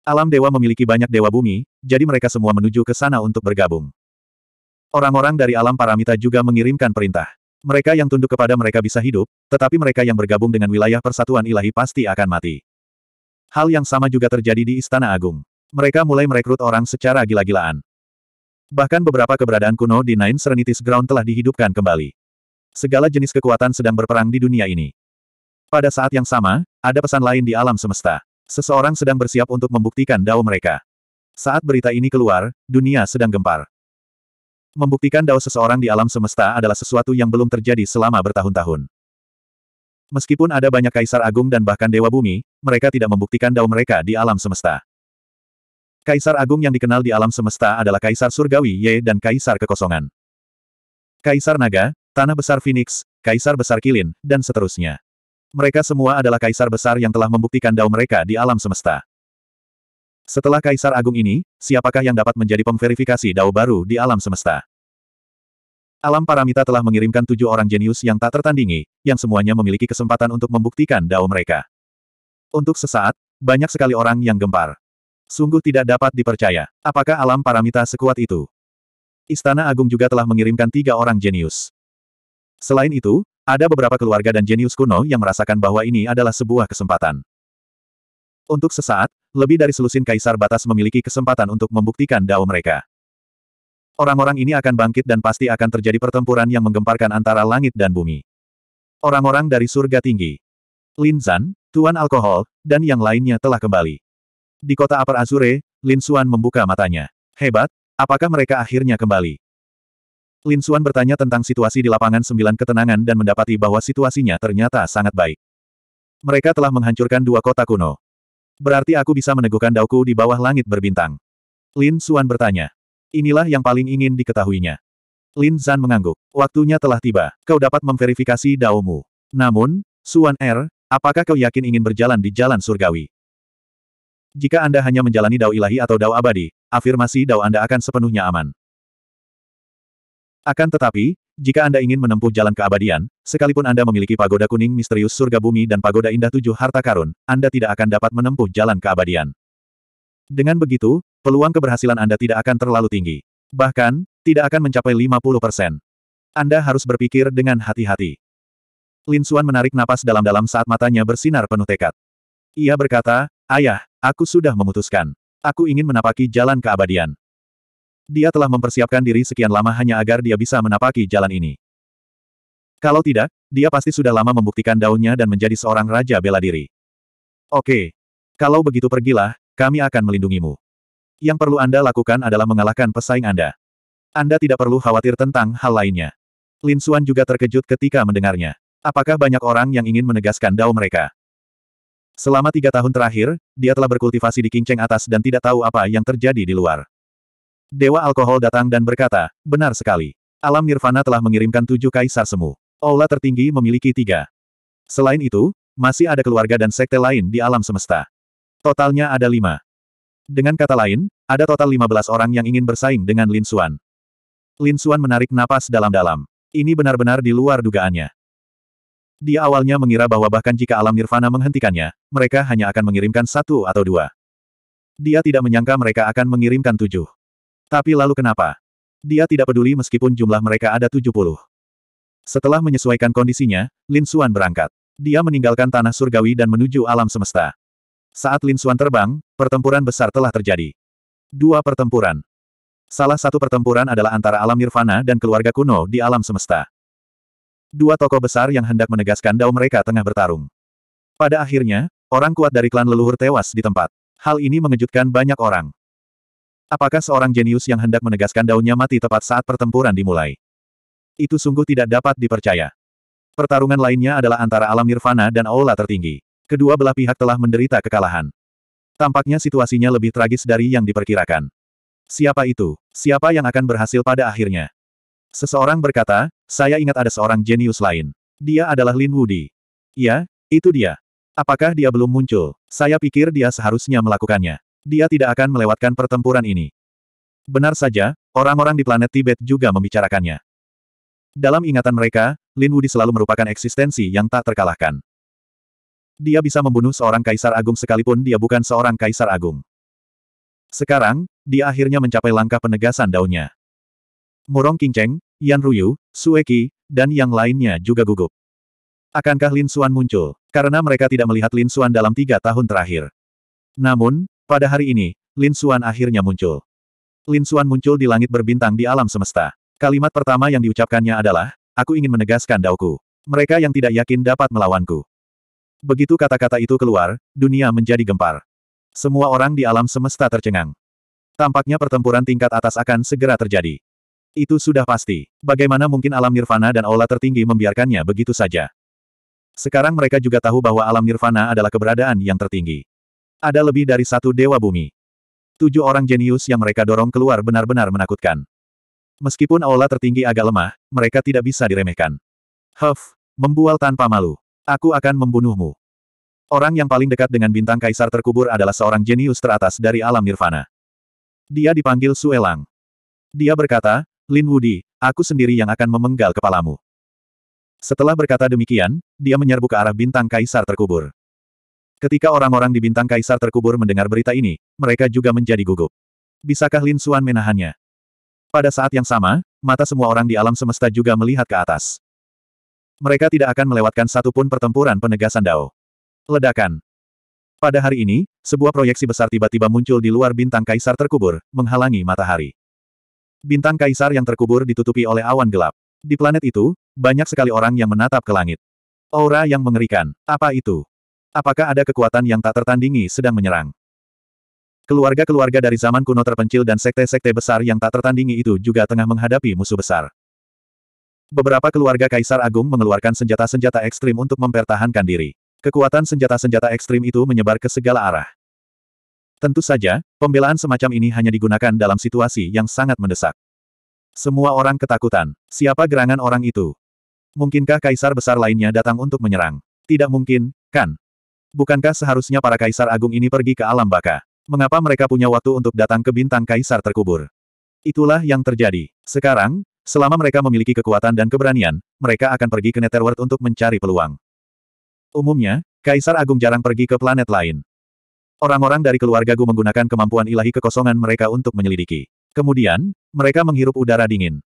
Alam dewa memiliki banyak dewa bumi, jadi mereka semua menuju ke sana untuk bergabung. Orang-orang dari alam paramita juga mengirimkan perintah. Mereka yang tunduk kepada mereka bisa hidup, tetapi mereka yang bergabung dengan wilayah persatuan ilahi pasti akan mati. Hal yang sama juga terjadi di Istana Agung. Mereka mulai merekrut orang secara gila-gilaan. Bahkan beberapa keberadaan kuno di Nine Serenities Ground telah dihidupkan kembali. Segala jenis kekuatan sedang berperang di dunia ini. Pada saat yang sama, ada pesan lain di alam semesta. Seseorang sedang bersiap untuk membuktikan dao mereka. Saat berita ini keluar, dunia sedang gempar. Membuktikan dao seseorang di alam semesta adalah sesuatu yang belum terjadi selama bertahun-tahun. Meskipun ada banyak kaisar agung dan bahkan dewa bumi, mereka tidak membuktikan dao mereka di alam semesta. Kaisar Agung yang dikenal di alam semesta adalah Kaisar Surgawi Ye dan Kaisar Kekosongan. Kaisar Naga, Tanah Besar Phoenix, Kaisar Besar Kilin, dan seterusnya. Mereka semua adalah kaisar besar yang telah membuktikan dao mereka di alam semesta. Setelah Kaisar Agung ini, siapakah yang dapat menjadi pemverifikasi dao baru di alam semesta? Alam Paramita telah mengirimkan tujuh orang jenius yang tak tertandingi, yang semuanya memiliki kesempatan untuk membuktikan dao mereka. Untuk sesaat, banyak sekali orang yang gempar. Sungguh tidak dapat dipercaya. Apakah alam paramita sekuat itu? Istana Agung juga telah mengirimkan tiga orang jenius. Selain itu, ada beberapa keluarga dan jenius kuno yang merasakan bahwa ini adalah sebuah kesempatan. Untuk sesaat, lebih dari selusin kaisar batas memiliki kesempatan untuk membuktikan dao mereka. Orang-orang ini akan bangkit dan pasti akan terjadi pertempuran yang menggemparkan antara langit dan bumi. Orang-orang dari surga tinggi, Lin Zan, Tuan Alkohol, dan yang lainnya telah kembali. Di kota Upper Azure, Lin Xuan membuka matanya. Hebat, apakah mereka akhirnya kembali? Lin Xuan bertanya tentang situasi di lapangan sembilan ketenangan dan mendapati bahwa situasinya ternyata sangat baik. Mereka telah menghancurkan dua kota kuno. Berarti aku bisa meneguhkan dauku di bawah langit berbintang. Lin Xuan bertanya. Inilah yang paling ingin diketahuinya. Lin Zan mengangguk. Waktunya telah tiba. Kau dapat memverifikasi daumu. Namun, Xuan Er, apakah kau yakin ingin berjalan di jalan surgawi? Jika Anda hanya menjalani dao ilahi atau dao abadi, afirmasi dao Anda akan sepenuhnya aman. Akan tetapi, jika Anda ingin menempuh jalan keabadian, sekalipun Anda memiliki pagoda kuning misterius surga bumi dan pagoda indah tujuh harta karun, Anda tidak akan dapat menempuh jalan keabadian. Dengan begitu, peluang keberhasilan Anda tidak akan terlalu tinggi. Bahkan, tidak akan mencapai 50%. Anda harus berpikir dengan hati-hati. Lin Xuan menarik napas dalam-dalam saat matanya bersinar penuh tekad. Ia berkata, Ayah, Aku sudah memutuskan. Aku ingin menapaki jalan keabadian. Dia telah mempersiapkan diri sekian lama hanya agar dia bisa menapaki jalan ini. Kalau tidak, dia pasti sudah lama membuktikan daunnya dan menjadi seorang raja bela diri. Oke. Kalau begitu pergilah, kami akan melindungimu. Yang perlu Anda lakukan adalah mengalahkan pesaing Anda. Anda tidak perlu khawatir tentang hal lainnya. Lin Xuan juga terkejut ketika mendengarnya. Apakah banyak orang yang ingin menegaskan dao mereka? Selama tiga tahun terakhir, dia telah berkultivasi di kinceng atas dan tidak tahu apa yang terjadi di luar. Dewa alkohol datang dan berkata, benar sekali. Alam Nirvana telah mengirimkan tujuh kaisar semu. Aula tertinggi memiliki tiga. Selain itu, masih ada keluarga dan sekte lain di alam semesta. Totalnya ada lima. Dengan kata lain, ada total lima belas orang yang ingin bersaing dengan Lin Xuan. Lin Xuan menarik napas dalam-dalam. Ini benar-benar di luar dugaannya. Dia awalnya mengira bahwa bahkan jika alam nirvana menghentikannya, mereka hanya akan mengirimkan satu atau dua. Dia tidak menyangka mereka akan mengirimkan tujuh. Tapi lalu kenapa? Dia tidak peduli meskipun jumlah mereka ada tujuh puluh. Setelah menyesuaikan kondisinya, Lin Xuan berangkat. Dia meninggalkan tanah surgawi dan menuju alam semesta. Saat Lin Xuan terbang, pertempuran besar telah terjadi. Dua pertempuran. Salah satu pertempuran adalah antara alam nirvana dan keluarga kuno di alam semesta. Dua tokoh besar yang hendak menegaskan dao mereka tengah bertarung. Pada akhirnya, orang kuat dari klan leluhur tewas di tempat. Hal ini mengejutkan banyak orang. Apakah seorang jenius yang hendak menegaskan daunnya mati tepat saat pertempuran dimulai? Itu sungguh tidak dapat dipercaya. Pertarungan lainnya adalah antara alam nirvana dan aula tertinggi. Kedua belah pihak telah menderita kekalahan. Tampaknya situasinya lebih tragis dari yang diperkirakan. Siapa itu? Siapa yang akan berhasil pada akhirnya? Seseorang berkata, saya ingat ada seorang jenius lain. Dia adalah Lin Wudi. Ya, itu dia. Apakah dia belum muncul? Saya pikir dia seharusnya melakukannya. Dia tidak akan melewatkan pertempuran ini. Benar saja, orang-orang di planet Tibet juga membicarakannya. Dalam ingatan mereka, Lin Wudi selalu merupakan eksistensi yang tak terkalahkan. Dia bisa membunuh seorang kaisar agung sekalipun dia bukan seorang kaisar agung. Sekarang, dia akhirnya mencapai langkah penegasan daunnya. Murong Qingcheng, Yan Ruyu, Sueki, dan yang lainnya juga gugup. Akankah Lin Xuan muncul? Karena mereka tidak melihat Lin Xuan dalam tiga tahun terakhir. Namun, pada hari ini, Lin Xuan akhirnya muncul. Lin Xuan muncul di langit berbintang di alam semesta. Kalimat pertama yang diucapkannya adalah, aku ingin menegaskan dauku. Mereka yang tidak yakin dapat melawanku. Begitu kata-kata itu keluar, dunia menjadi gempar. Semua orang di alam semesta tercengang. Tampaknya pertempuran tingkat atas akan segera terjadi. Itu sudah pasti. Bagaimana mungkin alam nirvana dan aula tertinggi membiarkannya begitu saja? Sekarang mereka juga tahu bahwa alam nirvana adalah keberadaan yang tertinggi. Ada lebih dari satu dewa bumi. Tujuh orang jenius yang mereka dorong keluar benar-benar menakutkan. Meskipun aula tertinggi agak lemah, mereka tidak bisa diremehkan. Huff, membual tanpa malu. Aku akan membunuhmu. Orang yang paling dekat dengan bintang kaisar terkubur adalah seorang jenius teratas dari alam nirvana. Dia dipanggil Suelang. Dia berkata, Lin Wudi, aku sendiri yang akan memenggal kepalamu. Setelah berkata demikian, dia menyerbu ke arah bintang kaisar terkubur. Ketika orang-orang di bintang kaisar terkubur mendengar berita ini, mereka juga menjadi gugup. Bisakah Lin Xuan menahannya? Pada saat yang sama, mata semua orang di alam semesta juga melihat ke atas. Mereka tidak akan melewatkan satupun pertempuran penegasan Dao. Ledakan. Pada hari ini, sebuah proyeksi besar tiba-tiba muncul di luar bintang kaisar terkubur, menghalangi matahari. Bintang kaisar yang terkubur ditutupi oleh awan gelap. Di planet itu, banyak sekali orang yang menatap ke langit. Aura yang mengerikan. Apa itu? Apakah ada kekuatan yang tak tertandingi sedang menyerang? Keluarga-keluarga dari zaman kuno terpencil dan sekte-sekte besar yang tak tertandingi itu juga tengah menghadapi musuh besar. Beberapa keluarga Kaisar Agung mengeluarkan senjata-senjata ekstrim untuk mempertahankan diri. Kekuatan senjata-senjata ekstrim itu menyebar ke segala arah. Tentu saja, pembelaan semacam ini hanya digunakan dalam situasi yang sangat mendesak. Semua orang ketakutan. Siapa gerangan orang itu? Mungkinkah kaisar besar lainnya datang untuk menyerang? Tidak mungkin, kan? Bukankah seharusnya para kaisar agung ini pergi ke alam baka? Mengapa mereka punya waktu untuk datang ke bintang kaisar terkubur? Itulah yang terjadi. Sekarang, selama mereka memiliki kekuatan dan keberanian, mereka akan pergi ke Netherworld untuk mencari peluang. Umumnya, kaisar agung jarang pergi ke planet lain. Orang-orang dari keluarga Gu menggunakan kemampuan ilahi kekosongan mereka untuk menyelidiki. Kemudian, mereka menghirup udara dingin.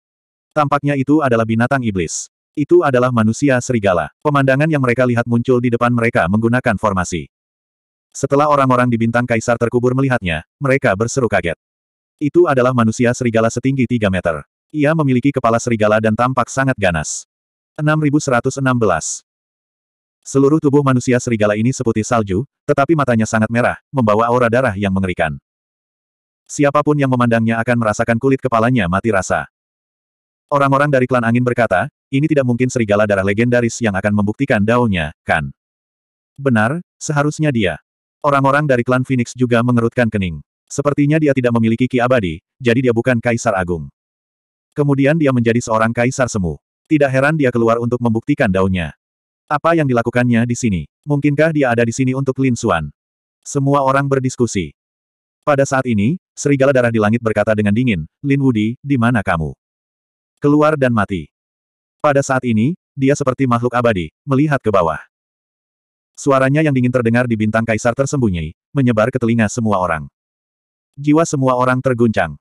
Tampaknya itu adalah binatang iblis. Itu adalah manusia serigala. Pemandangan yang mereka lihat muncul di depan mereka menggunakan formasi. Setelah orang-orang di bintang kaisar terkubur melihatnya, mereka berseru kaget. Itu adalah manusia serigala setinggi 3 meter. Ia memiliki kepala serigala dan tampak sangat ganas. 6116. Seluruh tubuh manusia serigala ini seputih salju, tetapi matanya sangat merah, membawa aura darah yang mengerikan. Siapapun yang memandangnya akan merasakan kulit kepalanya mati rasa. Orang-orang dari klan angin berkata, ini tidak mungkin serigala darah legendaris yang akan membuktikan daunnya, kan? Benar, seharusnya dia. Orang-orang dari klan Phoenix juga mengerutkan kening. Sepertinya dia tidak memiliki ki abadi, jadi dia bukan kaisar agung. Kemudian dia menjadi seorang kaisar semu. Tidak heran dia keluar untuk membuktikan daunnya. Apa yang dilakukannya di sini? Mungkinkah dia ada di sini untuk Lin Xuan? Semua orang berdiskusi. Pada saat ini, serigala darah di langit berkata dengan dingin, Lin Wudi, di mana kamu? Keluar dan mati. Pada saat ini, dia seperti makhluk abadi, melihat ke bawah. Suaranya yang dingin terdengar di bintang kaisar tersembunyi, menyebar ke telinga semua orang. Jiwa semua orang terguncang.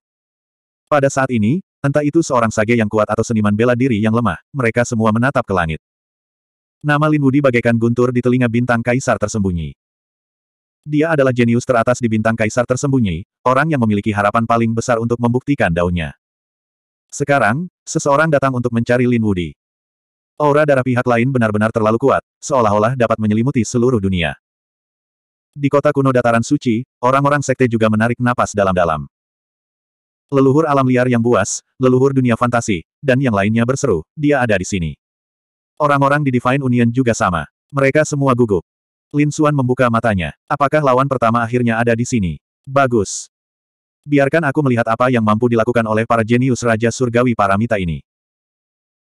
Pada saat ini, entah itu seorang sage yang kuat atau seniman bela diri yang lemah, mereka semua menatap ke langit. Nama Lin Wudi bagaikan guntur di telinga bintang kaisar tersembunyi. Dia adalah jenius teratas di bintang kaisar tersembunyi, orang yang memiliki harapan paling besar untuk membuktikan daunnya. Sekarang, seseorang datang untuk mencari Lin Wudi. Aura darah pihak lain benar-benar terlalu kuat, seolah-olah dapat menyelimuti seluruh dunia. Di kota kuno dataran suci, orang-orang sekte juga menarik napas dalam-dalam. Leluhur alam liar yang buas, leluhur dunia fantasi, dan yang lainnya berseru, dia ada di sini. Orang-orang di Divine Union juga sama. Mereka semua gugup. Lin Xuan membuka matanya. Apakah lawan pertama akhirnya ada di sini? Bagus. Biarkan aku melihat apa yang mampu dilakukan oleh para jenius Raja Surgawi Paramita ini.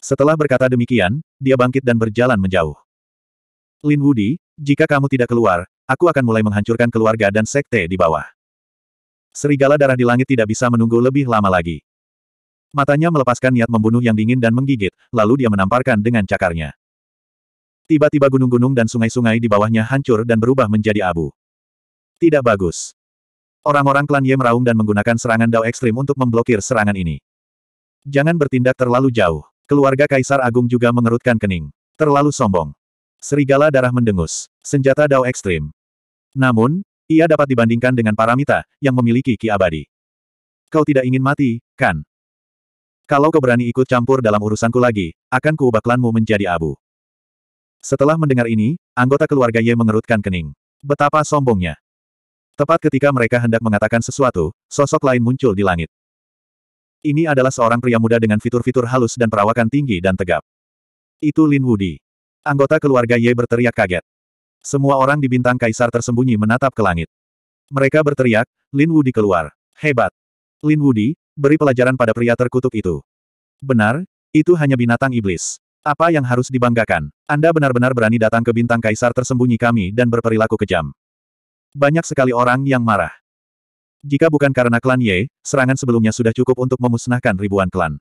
Setelah berkata demikian, dia bangkit dan berjalan menjauh. Lin Wudi, jika kamu tidak keluar, aku akan mulai menghancurkan keluarga dan sekte di bawah. Serigala darah di langit tidak bisa menunggu lebih lama lagi. Matanya melepaskan niat membunuh yang dingin dan menggigit, lalu dia menamparkan dengan cakarnya. Tiba-tiba gunung-gunung dan sungai-sungai di bawahnya hancur dan berubah menjadi abu. Tidak bagus. Orang-orang klan Ye meraung dan menggunakan serangan dao ekstrim untuk memblokir serangan ini. Jangan bertindak terlalu jauh. Keluarga Kaisar Agung juga mengerutkan kening. Terlalu sombong. Serigala darah mendengus. Senjata dao ekstrim. Namun, ia dapat dibandingkan dengan Paramita, yang memiliki ki abadi. Kau tidak ingin mati, kan? Kalau kau berani ikut campur dalam urusanku lagi, akan kuubah klanmu menjadi abu. Setelah mendengar ini, anggota keluarga Ye mengerutkan kening. Betapa sombongnya. Tepat ketika mereka hendak mengatakan sesuatu, sosok lain muncul di langit. Ini adalah seorang pria muda dengan fitur-fitur halus dan perawakan tinggi dan tegap. Itu Lin Wudi. Anggota keluarga Ye berteriak kaget. Semua orang di bintang kaisar tersembunyi menatap ke langit. Mereka berteriak, Lin Wudi keluar. Hebat. Lin Wudi, beri pelajaran pada pria terkutuk itu. Benar, itu hanya binatang iblis. Apa yang harus dibanggakan? Anda benar-benar berani datang ke bintang kaisar tersembunyi kami dan berperilaku kejam. Banyak sekali orang yang marah. Jika bukan karena klan Ye, serangan sebelumnya sudah cukup untuk memusnahkan ribuan klan.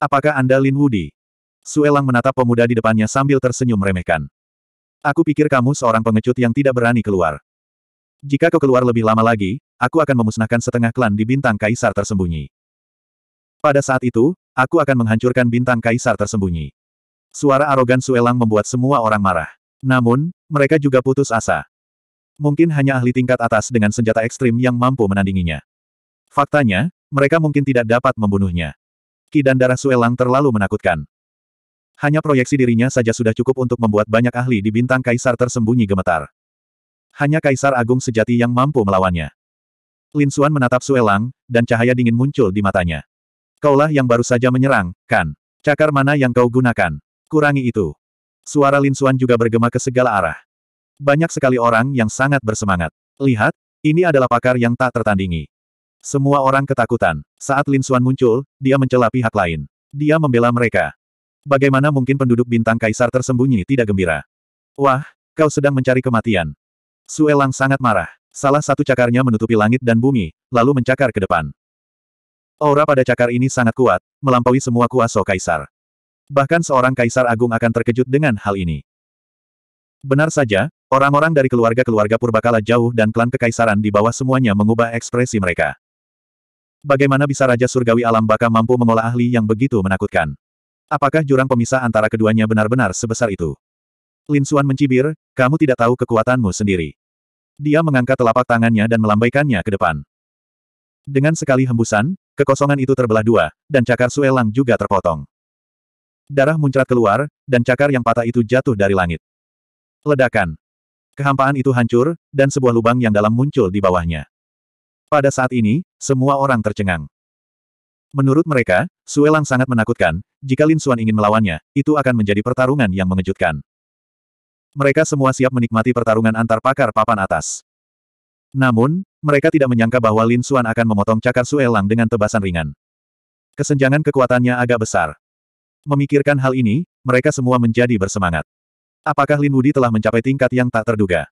Apakah Anda Lin Wudi? Suelang menatap pemuda di depannya sambil tersenyum remehkan. Aku pikir kamu seorang pengecut yang tidak berani keluar. Jika kau keluar lebih lama lagi, aku akan memusnahkan setengah klan di bintang kaisar tersembunyi. Pada saat itu, aku akan menghancurkan bintang kaisar tersembunyi. Suara arogan Suelang membuat semua orang marah. Namun, mereka juga putus asa. Mungkin hanya ahli tingkat atas dengan senjata ekstrim yang mampu menandinginya. Faktanya, mereka mungkin tidak dapat membunuhnya. Ki dan darah Suelang terlalu menakutkan. Hanya proyeksi dirinya saja sudah cukup untuk membuat banyak ahli di bintang kaisar tersembunyi gemetar. Hanya kaisar agung sejati yang mampu melawannya. Lin Xuan menatap Suelang, dan cahaya dingin muncul di matanya. Kaulah yang baru saja menyerang, kan? Cakar mana yang kau gunakan? Kurangi itu. Suara Lin Xuan juga bergema ke segala arah. Banyak sekali orang yang sangat bersemangat. Lihat, ini adalah pakar yang tak tertandingi. Semua orang ketakutan. Saat Lin Xuan muncul, dia mencela pihak lain. Dia membela mereka. Bagaimana mungkin penduduk bintang kaisar tersembunyi tidak gembira? Wah, kau sedang mencari kematian. Suelang sangat marah. Salah satu cakarnya menutupi langit dan bumi, lalu mencakar ke depan. Aura pada cakar ini sangat kuat, melampaui semua kuasa kaisar. Bahkan seorang kaisar agung akan terkejut dengan hal ini. Benar saja, orang-orang dari keluarga-keluarga purbakala jauh dan klan kekaisaran di bawah semuanya mengubah ekspresi mereka. Bagaimana bisa Raja Surgawi Alam Baka mampu mengolah ahli yang begitu menakutkan? Apakah jurang pemisah antara keduanya benar-benar sebesar itu? Lin Suan mencibir, kamu tidak tahu kekuatanmu sendiri. Dia mengangkat telapak tangannya dan melambaikannya ke depan. Dengan sekali hembusan, kekosongan itu terbelah dua, dan cakar Suelang juga terpotong. Darah muncrat keluar, dan cakar yang patah itu jatuh dari langit. Ledakan. Kehampaan itu hancur, dan sebuah lubang yang dalam muncul di bawahnya. Pada saat ini, semua orang tercengang. Menurut mereka, Suelang sangat menakutkan, jika Lin Suan ingin melawannya, itu akan menjadi pertarungan yang mengejutkan mereka semua siap menikmati pertarungan antar pakar papan atas. Namun, mereka tidak menyangka bahwa Lin Xuan akan memotong cakar Suelang Elang dengan tebasan ringan. Kesenjangan kekuatannya agak besar. Memikirkan hal ini, mereka semua menjadi bersemangat. Apakah Lin Wudi telah mencapai tingkat yang tak terduga?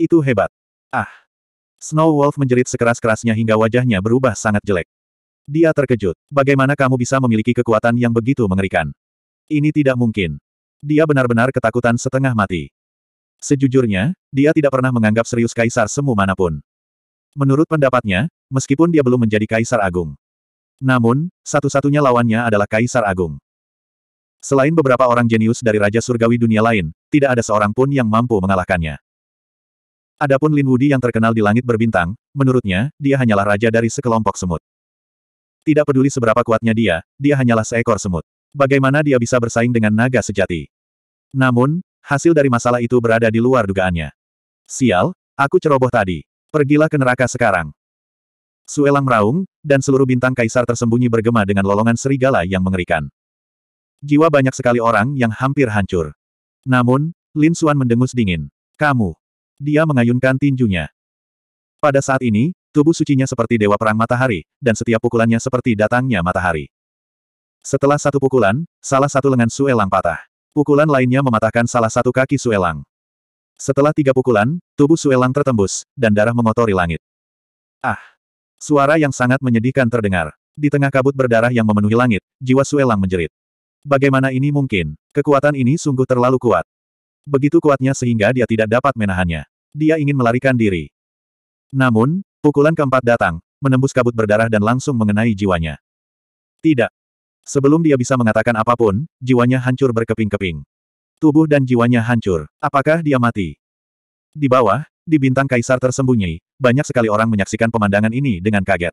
Itu hebat. Ah! Snow Wolf menjerit sekeras-kerasnya hingga wajahnya berubah sangat jelek. Dia terkejut. Bagaimana kamu bisa memiliki kekuatan yang begitu mengerikan? Ini tidak mungkin. Dia benar-benar ketakutan setengah mati. Sejujurnya, dia tidak pernah menganggap serius kaisar semu manapun. Menurut pendapatnya, meskipun dia belum menjadi kaisar agung. Namun, satu-satunya lawannya adalah kaisar agung. Selain beberapa orang jenius dari Raja Surgawi dunia lain, tidak ada seorang pun yang mampu mengalahkannya. Adapun Lin Wudi yang terkenal di langit berbintang, menurutnya, dia hanyalah raja dari sekelompok semut. Tidak peduli seberapa kuatnya dia, dia hanyalah seekor semut. Bagaimana dia bisa bersaing dengan naga sejati? Namun, hasil dari masalah itu berada di luar dugaannya. Sial, aku ceroboh tadi. Pergilah ke neraka sekarang. Suelang meraung, dan seluruh bintang kaisar tersembunyi bergema dengan lolongan serigala yang mengerikan. Jiwa banyak sekali orang yang hampir hancur. Namun, Lin Xuan mendengus dingin. Kamu. Dia mengayunkan tinjunya. Pada saat ini, tubuh sucinya seperti dewa perang matahari, dan setiap pukulannya seperti datangnya matahari. Setelah satu pukulan, salah satu lengan Suelang patah. Pukulan lainnya mematahkan salah satu kaki Suelang. Setelah tiga pukulan, tubuh Suelang tertembus, dan darah mengotori langit. Ah! Suara yang sangat menyedihkan terdengar. Di tengah kabut berdarah yang memenuhi langit, jiwa Suelang menjerit. Bagaimana ini mungkin? Kekuatan ini sungguh terlalu kuat. Begitu kuatnya sehingga dia tidak dapat menahannya. Dia ingin melarikan diri. Namun, pukulan keempat datang, menembus kabut berdarah dan langsung mengenai jiwanya. Tidak. Sebelum dia bisa mengatakan apapun, jiwanya hancur berkeping-keping. Tubuh dan jiwanya hancur. Apakah dia mati? Di bawah, di bintang kaisar tersembunyi, banyak sekali orang menyaksikan pemandangan ini dengan kaget.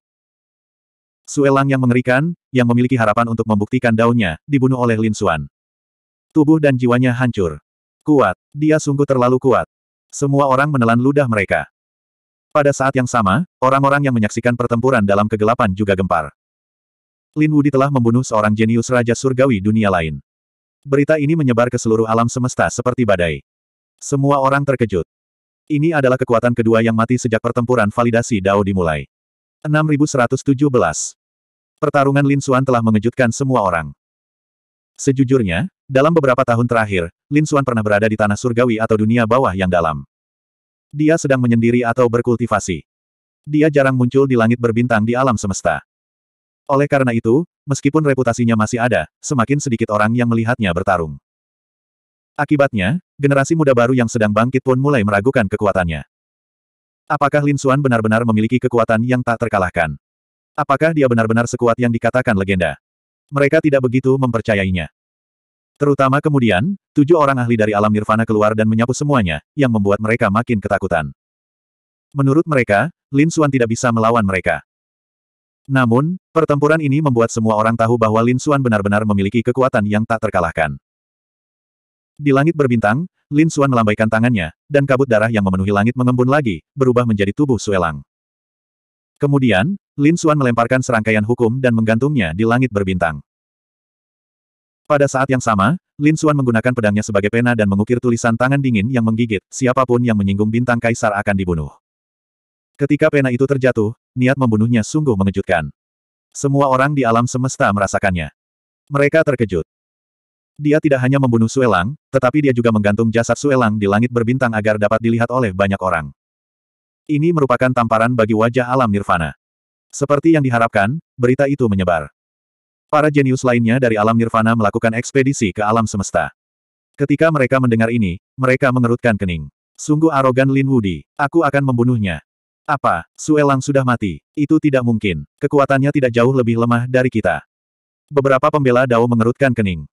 Suelang yang mengerikan, yang memiliki harapan untuk membuktikan daunnya, dibunuh oleh Lin Xuan. Tubuh dan jiwanya hancur. Kuat, dia sungguh terlalu kuat. Semua orang menelan ludah mereka. Pada saat yang sama, orang-orang yang menyaksikan pertempuran dalam kegelapan juga gempar. Lin Wudi telah membunuh seorang jenius Raja Surgawi dunia lain. Berita ini menyebar ke seluruh alam semesta seperti badai. Semua orang terkejut. Ini adalah kekuatan kedua yang mati sejak pertempuran validasi Dao dimulai. 6117 Pertarungan Lin Xuan telah mengejutkan semua orang. Sejujurnya, dalam beberapa tahun terakhir, Lin Xuan pernah berada di tanah surgawi atau dunia bawah yang dalam. Dia sedang menyendiri atau berkultivasi. Dia jarang muncul di langit berbintang di alam semesta. Oleh karena itu, meskipun reputasinya masih ada, semakin sedikit orang yang melihatnya bertarung. Akibatnya, generasi muda baru yang sedang bangkit pun mulai meragukan kekuatannya. Apakah Lin Xuan benar-benar memiliki kekuatan yang tak terkalahkan? Apakah dia benar-benar sekuat yang dikatakan legenda? Mereka tidak begitu mempercayainya. Terutama kemudian, tujuh orang ahli dari alam nirvana keluar dan menyapu semuanya, yang membuat mereka makin ketakutan. Menurut mereka, Lin Xuan tidak bisa melawan mereka. Namun, pertempuran ini membuat semua orang tahu bahwa Lin Xuan benar-benar memiliki kekuatan yang tak terkalahkan. Di langit berbintang, Lin Xuan melambaikan tangannya, dan kabut darah yang memenuhi langit mengembun lagi, berubah menjadi tubuh Suelang. Kemudian, Lin Xuan melemparkan serangkaian hukum dan menggantungnya di langit berbintang. Pada saat yang sama, Lin Xuan menggunakan pedangnya sebagai pena dan mengukir tulisan tangan dingin yang menggigit, siapapun yang menyinggung bintang kaisar akan dibunuh. Ketika pena itu terjatuh, niat membunuhnya sungguh mengejutkan. Semua orang di alam semesta merasakannya. Mereka terkejut. Dia tidak hanya membunuh Suelang, tetapi dia juga menggantung jasad Suelang di langit berbintang agar dapat dilihat oleh banyak orang. Ini merupakan tamparan bagi wajah alam nirvana. Seperti yang diharapkan, berita itu menyebar. Para jenius lainnya dari alam nirvana melakukan ekspedisi ke alam semesta. Ketika mereka mendengar ini, mereka mengerutkan kening. Sungguh arogan Lin Wudi. Aku akan membunuhnya. Apa, Suelang sudah mati? Itu tidak mungkin. Kekuatannya tidak jauh lebih lemah dari kita. Beberapa pembela Dao mengerutkan kening.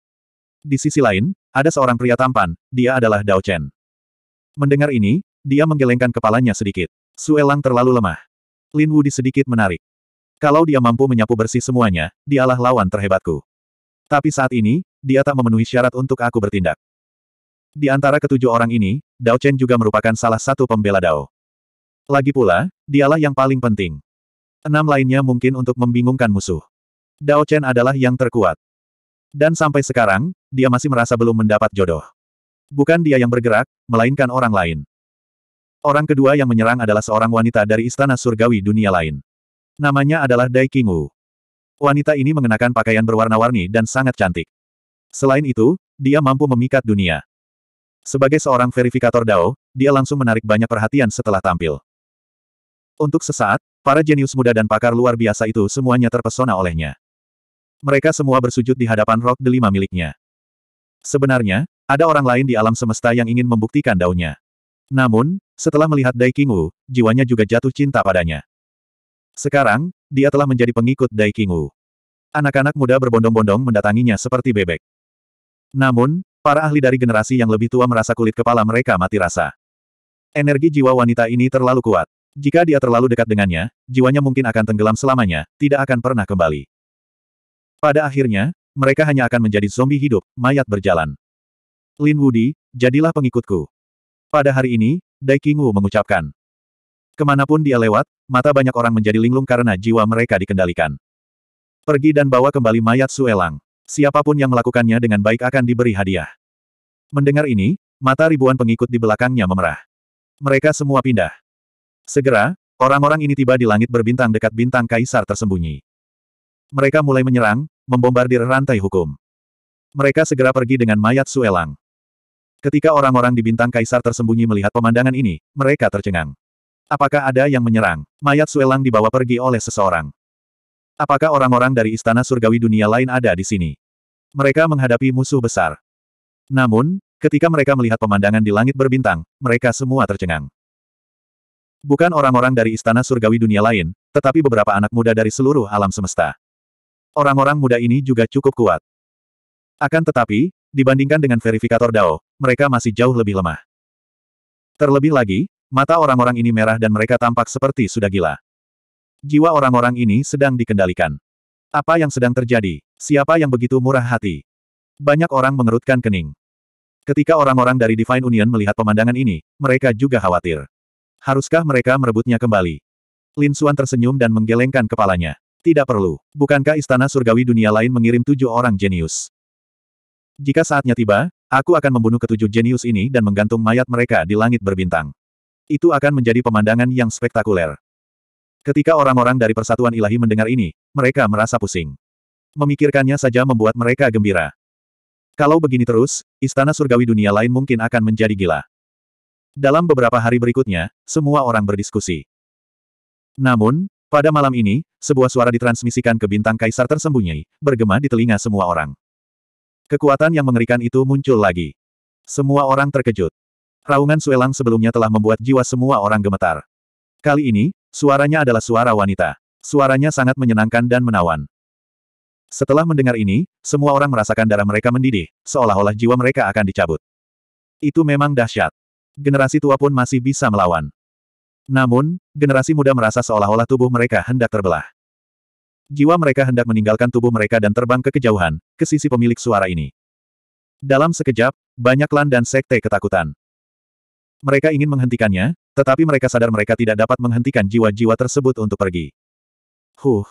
Di sisi lain, ada seorang pria tampan, dia adalah Dao Chen. Mendengar ini, dia menggelengkan kepalanya sedikit. Suelang terlalu lemah. Lin Wudi sedikit menarik. Kalau dia mampu menyapu bersih semuanya, dialah lawan terhebatku. Tapi saat ini, dia tak memenuhi syarat untuk aku bertindak. Di antara ketujuh orang ini, Dao Chen juga merupakan salah satu pembela Dao. Lagi pula, dialah yang paling penting. Enam lainnya mungkin untuk membingungkan musuh. Dao Chen adalah yang terkuat. Dan sampai sekarang, dia masih merasa belum mendapat jodoh. Bukan dia yang bergerak, melainkan orang lain. Orang kedua yang menyerang adalah seorang wanita dari istana surgawi dunia lain. Namanya adalah Dai Qingwu. Wanita ini mengenakan pakaian berwarna-warni dan sangat cantik. Selain itu, dia mampu memikat dunia. Sebagai seorang verifikator Dao, dia langsung menarik banyak perhatian setelah tampil. Untuk sesaat, para jenius muda dan pakar luar biasa itu semuanya terpesona olehnya. Mereka semua bersujud di hadapan rok delima miliknya. Sebenarnya, ada orang lain di alam semesta yang ingin membuktikan daunnya. Namun, setelah melihat Dai Qingwu, jiwanya juga jatuh cinta padanya. Sekarang, dia telah menjadi pengikut Dai Qingwu. Anak-anak muda berbondong-bondong mendatanginya seperti bebek. Namun, para ahli dari generasi yang lebih tua merasa kulit kepala mereka mati rasa. Energi jiwa wanita ini terlalu kuat. Jika dia terlalu dekat dengannya, jiwanya mungkin akan tenggelam selamanya, tidak akan pernah kembali. Pada akhirnya, mereka hanya akan menjadi zombie hidup, mayat berjalan. Lin Wudi, jadilah pengikutku. Pada hari ini, Dai Qingwu mengucapkan. Kemanapun dia lewat, mata banyak orang menjadi linglung karena jiwa mereka dikendalikan. Pergi dan bawa kembali mayat Suelang. Siapapun yang melakukannya dengan baik akan diberi hadiah. Mendengar ini, mata ribuan pengikut di belakangnya memerah. Mereka semua pindah. Segera, orang-orang ini tiba di langit berbintang dekat bintang kaisar tersembunyi. Mereka mulai menyerang, membombardir rantai hukum. Mereka segera pergi dengan mayat Suelang. Ketika orang-orang di bintang kaisar tersembunyi melihat pemandangan ini, mereka tercengang. Apakah ada yang menyerang? Mayat Suelang dibawa pergi oleh seseorang. Apakah orang-orang dari istana surgawi dunia lain ada di sini? Mereka menghadapi musuh besar. Namun, ketika mereka melihat pemandangan di langit berbintang, mereka semua tercengang. Bukan orang-orang dari istana surgawi dunia lain, tetapi beberapa anak muda dari seluruh alam semesta. Orang-orang muda ini juga cukup kuat. Akan tetapi, dibandingkan dengan verifikator Dao, mereka masih jauh lebih lemah. Terlebih lagi, mata orang-orang ini merah dan mereka tampak seperti sudah gila. Jiwa orang-orang ini sedang dikendalikan. Apa yang sedang terjadi? Siapa yang begitu murah hati? Banyak orang mengerutkan kening. Ketika orang-orang dari Divine Union melihat pemandangan ini, mereka juga khawatir. Haruskah mereka merebutnya kembali? Lin Xuan tersenyum dan menggelengkan kepalanya. Tidak perlu. Bukankah istana surgawi dunia lain mengirim tujuh orang jenius? Jika saatnya tiba, aku akan membunuh ketujuh jenius ini dan menggantung mayat mereka di langit berbintang. Itu akan menjadi pemandangan yang spektakuler. Ketika orang-orang dari Persatuan Ilahi mendengar ini, mereka merasa pusing. Memikirkannya saja membuat mereka gembira. Kalau begini terus, istana surgawi dunia lain mungkin akan menjadi gila. Dalam beberapa hari berikutnya, semua orang berdiskusi. Namun, pada malam ini, sebuah suara ditransmisikan ke bintang kaisar tersembunyi, bergema di telinga semua orang. Kekuatan yang mengerikan itu muncul lagi. Semua orang terkejut. Raungan suelang sebelumnya telah membuat jiwa semua orang gemetar. Kali ini, suaranya adalah suara wanita. Suaranya sangat menyenangkan dan menawan. Setelah mendengar ini, semua orang merasakan darah mereka mendidih, seolah-olah jiwa mereka akan dicabut. Itu memang dahsyat generasi tua pun masih bisa melawan. Namun, generasi muda merasa seolah-olah tubuh mereka hendak terbelah. Jiwa mereka hendak meninggalkan tubuh mereka dan terbang ke kejauhan, ke sisi pemilik suara ini. Dalam sekejap, banyak klan dan sekte ketakutan. Mereka ingin menghentikannya, tetapi mereka sadar mereka tidak dapat menghentikan jiwa-jiwa tersebut untuk pergi. Huh.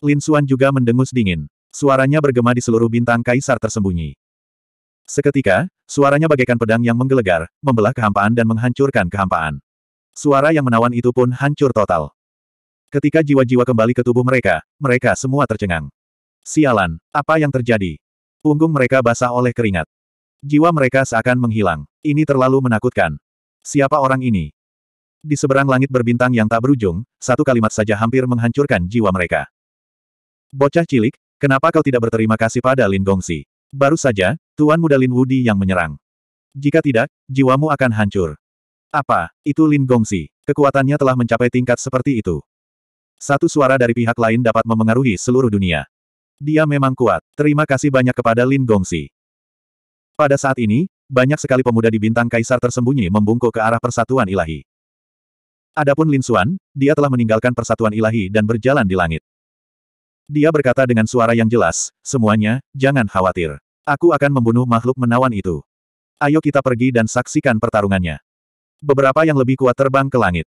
Lin Xuan juga mendengus dingin. Suaranya bergema di seluruh bintang kaisar tersembunyi. Seketika, suaranya bagaikan pedang yang menggelegar, membelah kehampaan dan menghancurkan kehampaan. Suara yang menawan itu pun hancur total. Ketika jiwa-jiwa kembali ke tubuh mereka, mereka semua tercengang. Sialan, apa yang terjadi? Punggung mereka basah oleh keringat. Jiwa mereka seakan menghilang. Ini terlalu menakutkan. Siapa orang ini? Di seberang langit berbintang yang tak berujung, satu kalimat saja hampir menghancurkan jiwa mereka. Bocah cilik, kenapa kau tidak berterima kasih pada Lin Gongsi? Baru saja, Tuan Muda Lin Wudi yang menyerang. Jika tidak, jiwamu akan hancur. Apa, itu Lin Gongsi. Kekuatannya telah mencapai tingkat seperti itu. Satu suara dari pihak lain dapat memengaruhi seluruh dunia. Dia memang kuat. Terima kasih banyak kepada Lin Gongsi. Pada saat ini, banyak sekali pemuda di bintang kaisar tersembunyi membungkuk ke arah persatuan ilahi. Adapun Lin Xuan, dia telah meninggalkan persatuan ilahi dan berjalan di langit. Dia berkata dengan suara yang jelas, semuanya, jangan khawatir. Aku akan membunuh makhluk menawan itu. Ayo kita pergi dan saksikan pertarungannya. Beberapa yang lebih kuat terbang ke langit.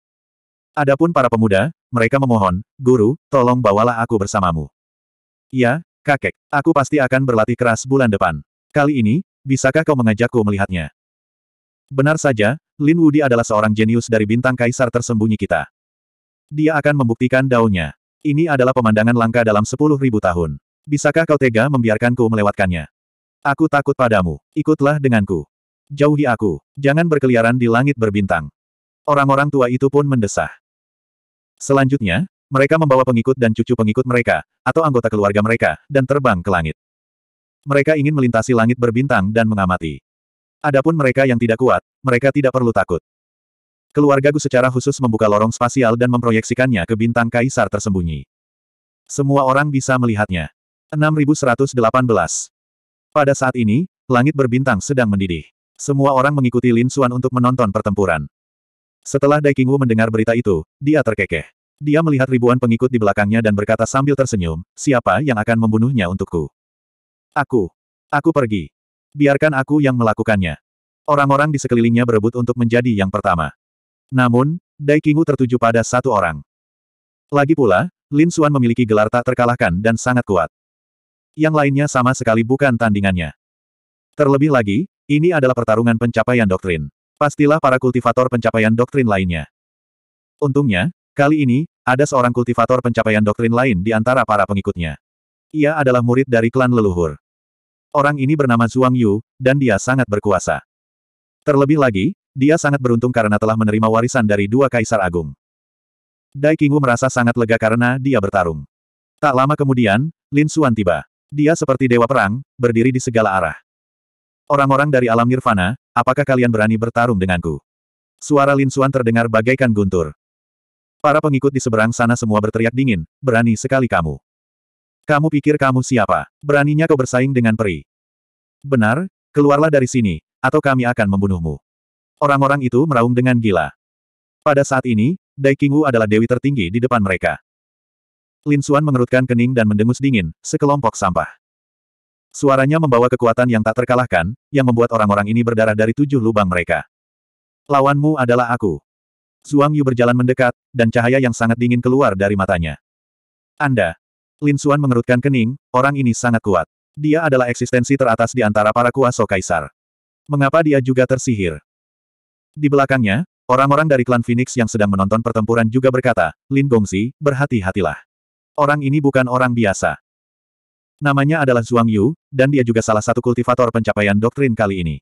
Adapun para pemuda, mereka memohon, Guru, tolong bawalah aku bersamamu. Ya, kakek, aku pasti akan berlatih keras bulan depan. Kali ini, bisakah kau mengajakku melihatnya? Benar saja, Lin Wudi adalah seorang jenius dari bintang kaisar tersembunyi kita. Dia akan membuktikan daunnya. Ini adalah pemandangan langka dalam sepuluh ribu tahun. Bisakah kau tega membiarkanku melewatkannya? Aku takut padamu. Ikutlah denganku. Jauhi aku. Jangan berkeliaran di langit berbintang. Orang-orang tua itu pun mendesah. Selanjutnya, mereka membawa pengikut dan cucu pengikut mereka, atau anggota keluarga mereka, dan terbang ke langit. Mereka ingin melintasi langit berbintang dan mengamati. Adapun mereka yang tidak kuat, mereka tidak perlu takut. Keluarga Gu secara khusus membuka lorong spasial dan memproyeksikannya ke bintang kaisar tersembunyi. Semua orang bisa melihatnya. 6118. Pada saat ini, langit berbintang sedang mendidih. Semua orang mengikuti Lin Xuan untuk menonton pertempuran. Setelah Dai Qingwu mendengar berita itu, dia terkekeh. Dia melihat ribuan pengikut di belakangnya dan berkata sambil tersenyum, siapa yang akan membunuhnya untukku? Aku. Aku pergi. Biarkan aku yang melakukannya. Orang-orang di sekelilingnya berebut untuk menjadi yang pertama. Namun, Dai Qingwu tertuju pada satu orang. Lagi pula, Lin Xuan memiliki gelar tak terkalahkan dan sangat kuat yang lainnya sama sekali bukan tandingannya. Terlebih lagi, ini adalah pertarungan pencapaian doktrin. Pastilah para kultivator pencapaian doktrin lainnya. Untungnya, kali ini, ada seorang kultivator pencapaian doktrin lain di antara para pengikutnya. Ia adalah murid dari klan leluhur. Orang ini bernama Zhuang Yu, dan dia sangat berkuasa. Terlebih lagi, dia sangat beruntung karena telah menerima warisan dari dua kaisar agung. Dai Qingwu merasa sangat lega karena dia bertarung. Tak lama kemudian, Lin Xuan tiba. Dia seperti dewa perang, berdiri di segala arah. Orang-orang dari alam nirvana, apakah kalian berani bertarung denganku? Suara Lin Suan terdengar bagaikan guntur. Para pengikut di seberang sana semua berteriak dingin, berani sekali kamu. Kamu pikir kamu siapa? Beraninya kau bersaing dengan peri. Benar, keluarlah dari sini, atau kami akan membunuhmu. Orang-orang itu meraung dengan gila. Pada saat ini, Daikingu adalah dewi tertinggi di depan mereka. Lin Xuan mengerutkan kening dan mendengus dingin, sekelompok sampah. Suaranya membawa kekuatan yang tak terkalahkan, yang membuat orang-orang ini berdarah dari tujuh lubang mereka. Lawanmu adalah aku. Zhuang Yu berjalan mendekat, dan cahaya yang sangat dingin keluar dari matanya. Anda. Lin Xuan mengerutkan kening, orang ini sangat kuat. Dia adalah eksistensi teratas di antara para kuasa kaisar. Mengapa dia juga tersihir? Di belakangnya, orang-orang dari klan Phoenix yang sedang menonton pertempuran juga berkata, Lin Gongzi, berhati-hatilah. Orang ini bukan orang biasa. Namanya adalah Zhuang Yu, dan dia juga salah satu kultivator pencapaian doktrin kali ini.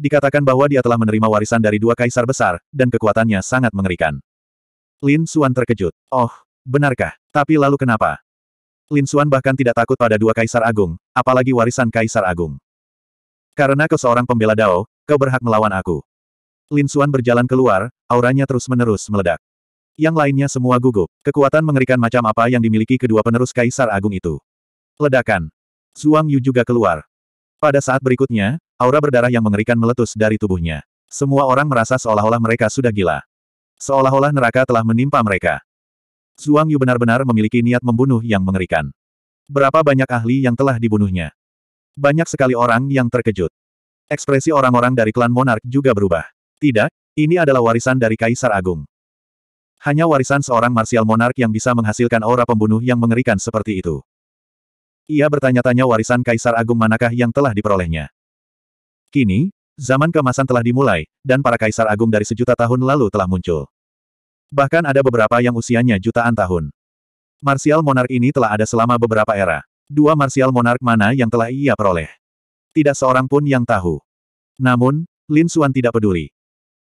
Dikatakan bahwa dia telah menerima warisan dari dua kaisar besar, dan kekuatannya sangat mengerikan. Lin Xuan terkejut. Oh, benarkah? Tapi lalu kenapa? Lin Xuan bahkan tidak takut pada dua kaisar agung, apalagi warisan kaisar agung. Karena kau seorang pembela Dao, kau berhak melawan aku. Lin Xuan berjalan keluar, auranya terus-menerus meledak. Yang lainnya semua gugup. Kekuatan mengerikan macam apa yang dimiliki kedua penerus Kaisar Agung itu. Ledakan. Zhuang Yu juga keluar. Pada saat berikutnya, aura berdarah yang mengerikan meletus dari tubuhnya. Semua orang merasa seolah-olah mereka sudah gila. Seolah-olah neraka telah menimpa mereka. Zhuang Yu benar-benar memiliki niat membunuh yang mengerikan. Berapa banyak ahli yang telah dibunuhnya? Banyak sekali orang yang terkejut. Ekspresi orang-orang dari klan Monark juga berubah. Tidak, ini adalah warisan dari Kaisar Agung. Hanya warisan seorang marsial monark yang bisa menghasilkan aura pembunuh yang mengerikan seperti itu. Ia bertanya-tanya warisan Kaisar Agung manakah yang telah diperolehnya. Kini, zaman kemasan telah dimulai, dan para Kaisar Agung dari sejuta tahun lalu telah muncul. Bahkan ada beberapa yang usianya jutaan tahun. Marsial monark ini telah ada selama beberapa era. Dua marsial monark mana yang telah ia peroleh? Tidak seorang pun yang tahu. Namun, Lin Suan tidak peduli.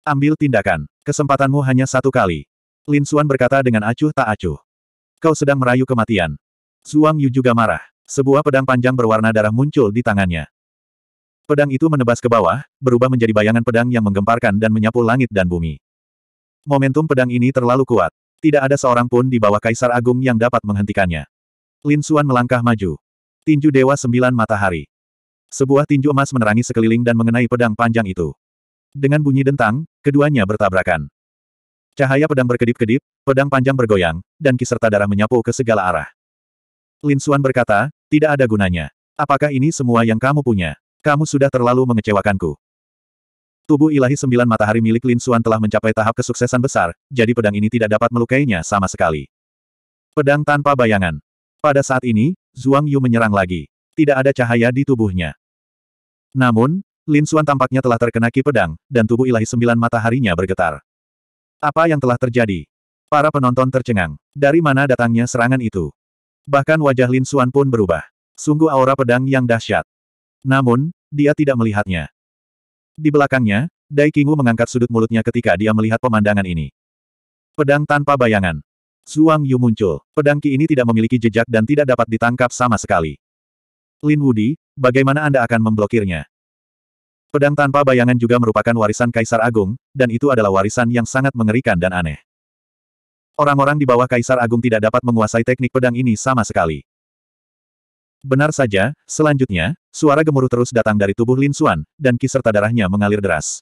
Ambil tindakan. Kesempatanmu hanya satu kali. Lin Suan berkata dengan acuh tak acuh. Kau sedang merayu kematian. Zhuang Yu juga marah. Sebuah pedang panjang berwarna darah muncul di tangannya. Pedang itu menebas ke bawah, berubah menjadi bayangan pedang yang menggemparkan dan menyapu langit dan bumi. Momentum pedang ini terlalu kuat. Tidak ada seorang pun di bawah Kaisar Agung yang dapat menghentikannya. Lin Suan melangkah maju. Tinju Dewa Sembilan Matahari. Sebuah tinju emas menerangi sekeliling dan mengenai pedang panjang itu. Dengan bunyi dentang, keduanya bertabrakan. Cahaya pedang berkedip-kedip, pedang panjang bergoyang, dan kiserta darah menyapu ke segala arah. Lin Xuan berkata, tidak ada gunanya. Apakah ini semua yang kamu punya? Kamu sudah terlalu mengecewakanku. Tubuh ilahi sembilan matahari milik Lin Xuan telah mencapai tahap kesuksesan besar, jadi pedang ini tidak dapat melukainya sama sekali. Pedang tanpa bayangan. Pada saat ini, Zhuang Yu menyerang lagi. Tidak ada cahaya di tubuhnya. Namun, Lin Xuan tampaknya telah terkena ki pedang, dan tubuh ilahi sembilan mataharinya bergetar. Apa yang telah terjadi? Para penonton tercengang. Dari mana datangnya serangan itu? Bahkan wajah Lin Xuan pun berubah. Sungguh aura pedang yang dahsyat. Namun, dia tidak melihatnya. Di belakangnya, Dai Qingwu mengangkat sudut mulutnya ketika dia melihat pemandangan ini. Pedang tanpa bayangan. Zhuang Yu muncul. Pedang Qi ini tidak memiliki jejak dan tidak dapat ditangkap sama sekali. Lin Wudi, bagaimana Anda akan memblokirnya? Pedang tanpa bayangan juga merupakan warisan Kaisar Agung, dan itu adalah warisan yang sangat mengerikan dan aneh. Orang-orang di bawah Kaisar Agung tidak dapat menguasai teknik pedang ini sama sekali. Benar saja, selanjutnya, suara gemuruh terus datang dari tubuh Lin Xuan, dan ki serta darahnya mengalir deras.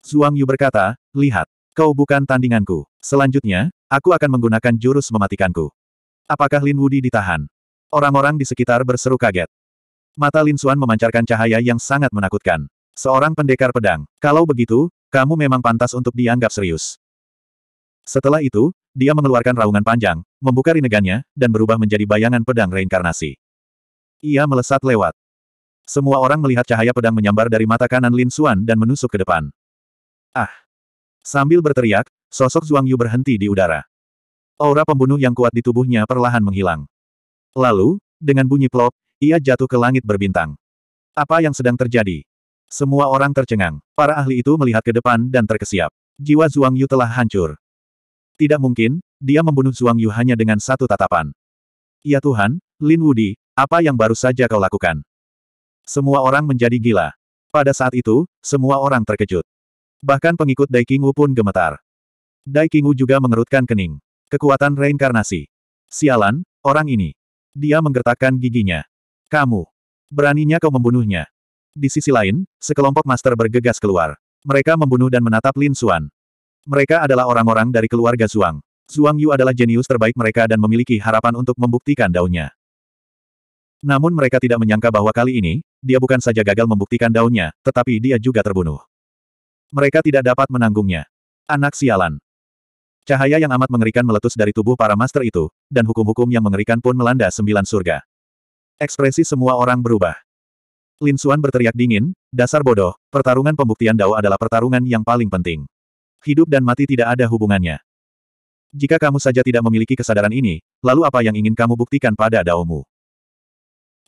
Zhuang Yu berkata, lihat, kau bukan tandinganku. Selanjutnya, aku akan menggunakan jurus mematikanku. Apakah Lin Wudi ditahan? Orang-orang di sekitar berseru kaget. Mata Lin Xuan memancarkan cahaya yang sangat menakutkan. Seorang pendekar pedang. Kalau begitu, kamu memang pantas untuk dianggap serius. Setelah itu, dia mengeluarkan raungan panjang, membuka rinegannya dan berubah menjadi bayangan pedang reinkarnasi. Ia melesat lewat. Semua orang melihat cahaya pedang menyambar dari mata kanan Lin Xuan dan menusuk ke depan. Ah! Sambil berteriak, sosok Zhuang Yu berhenti di udara. Aura pembunuh yang kuat di tubuhnya perlahan menghilang. Lalu, dengan bunyi plop, ia jatuh ke langit berbintang. Apa yang sedang terjadi? Semua orang tercengang. Para ahli itu melihat ke depan dan terkesiap. Jiwa Zhuang Yu telah hancur. Tidak mungkin, dia membunuh Zhuang Yu hanya dengan satu tatapan. Ya Tuhan, Lin Wudi, apa yang baru saja kau lakukan? Semua orang menjadi gila. Pada saat itu, semua orang terkejut. Bahkan pengikut Dai Qingwu pun gemetar. Dai Qingwu juga mengerutkan kening. Kekuatan reinkarnasi. Sialan, orang ini. Dia menggertakkan giginya. Kamu. Beraninya kau membunuhnya. Di sisi lain, sekelompok master bergegas keluar. Mereka membunuh dan menatap Lin Xuan. Mereka adalah orang-orang dari keluarga Zhuang. Zhuang Yu adalah jenius terbaik mereka dan memiliki harapan untuk membuktikan daunnya. Namun mereka tidak menyangka bahwa kali ini, dia bukan saja gagal membuktikan daunnya, tetapi dia juga terbunuh. Mereka tidak dapat menanggungnya. Anak sialan. Cahaya yang amat mengerikan meletus dari tubuh para master itu, dan hukum-hukum yang mengerikan pun melanda sembilan surga. Ekspresi semua orang berubah. Lin Xuan berteriak dingin, dasar bodoh, pertarungan pembuktian Dao adalah pertarungan yang paling penting. Hidup dan mati tidak ada hubungannya. Jika kamu saja tidak memiliki kesadaran ini, lalu apa yang ingin kamu buktikan pada Daomu?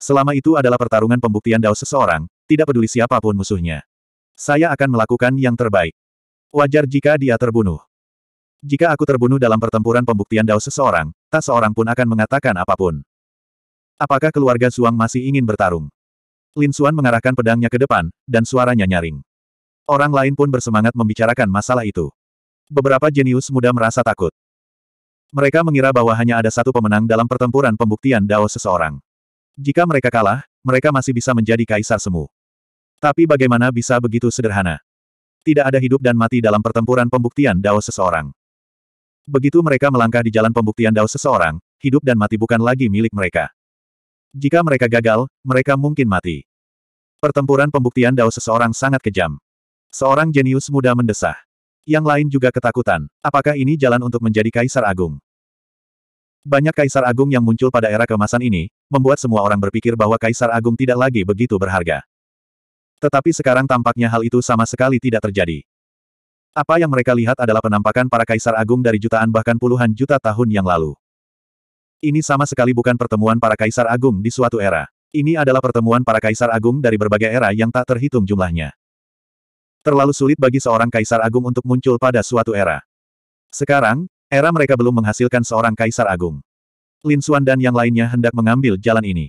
Selama itu adalah pertarungan pembuktian Dao seseorang, tidak peduli siapapun musuhnya. Saya akan melakukan yang terbaik. Wajar jika dia terbunuh. Jika aku terbunuh dalam pertempuran pembuktian Dao seseorang, tak seorang pun akan mengatakan apapun. Apakah keluarga Suang masih ingin bertarung? Lin Xuan mengarahkan pedangnya ke depan, dan suaranya nyaring. Orang lain pun bersemangat membicarakan masalah itu. Beberapa jenius muda merasa takut. Mereka mengira bahwa hanya ada satu pemenang dalam pertempuran pembuktian Dao seseorang. Jika mereka kalah, mereka masih bisa menjadi kaisar semu. Tapi bagaimana bisa begitu sederhana? Tidak ada hidup dan mati dalam pertempuran pembuktian Dao seseorang. Begitu mereka melangkah di jalan pembuktian Dao seseorang, hidup dan mati bukan lagi milik mereka. Jika mereka gagal, mereka mungkin mati. Pertempuran pembuktian Dao seseorang sangat kejam. Seorang jenius muda mendesah. Yang lain juga ketakutan. Apakah ini jalan untuk menjadi kaisar agung? Banyak kaisar agung yang muncul pada era kemasan ini, membuat semua orang berpikir bahwa kaisar agung tidak lagi begitu berharga. Tetapi sekarang tampaknya hal itu sama sekali tidak terjadi. Apa yang mereka lihat adalah penampakan para kaisar agung dari jutaan bahkan puluhan juta tahun yang lalu. Ini sama sekali bukan pertemuan para kaisar agung di suatu era. Ini adalah pertemuan para kaisar agung dari berbagai era yang tak terhitung jumlahnya. Terlalu sulit bagi seorang kaisar agung untuk muncul pada suatu era. Sekarang, era mereka belum menghasilkan seorang kaisar agung. Lin Xuan dan yang lainnya hendak mengambil jalan ini.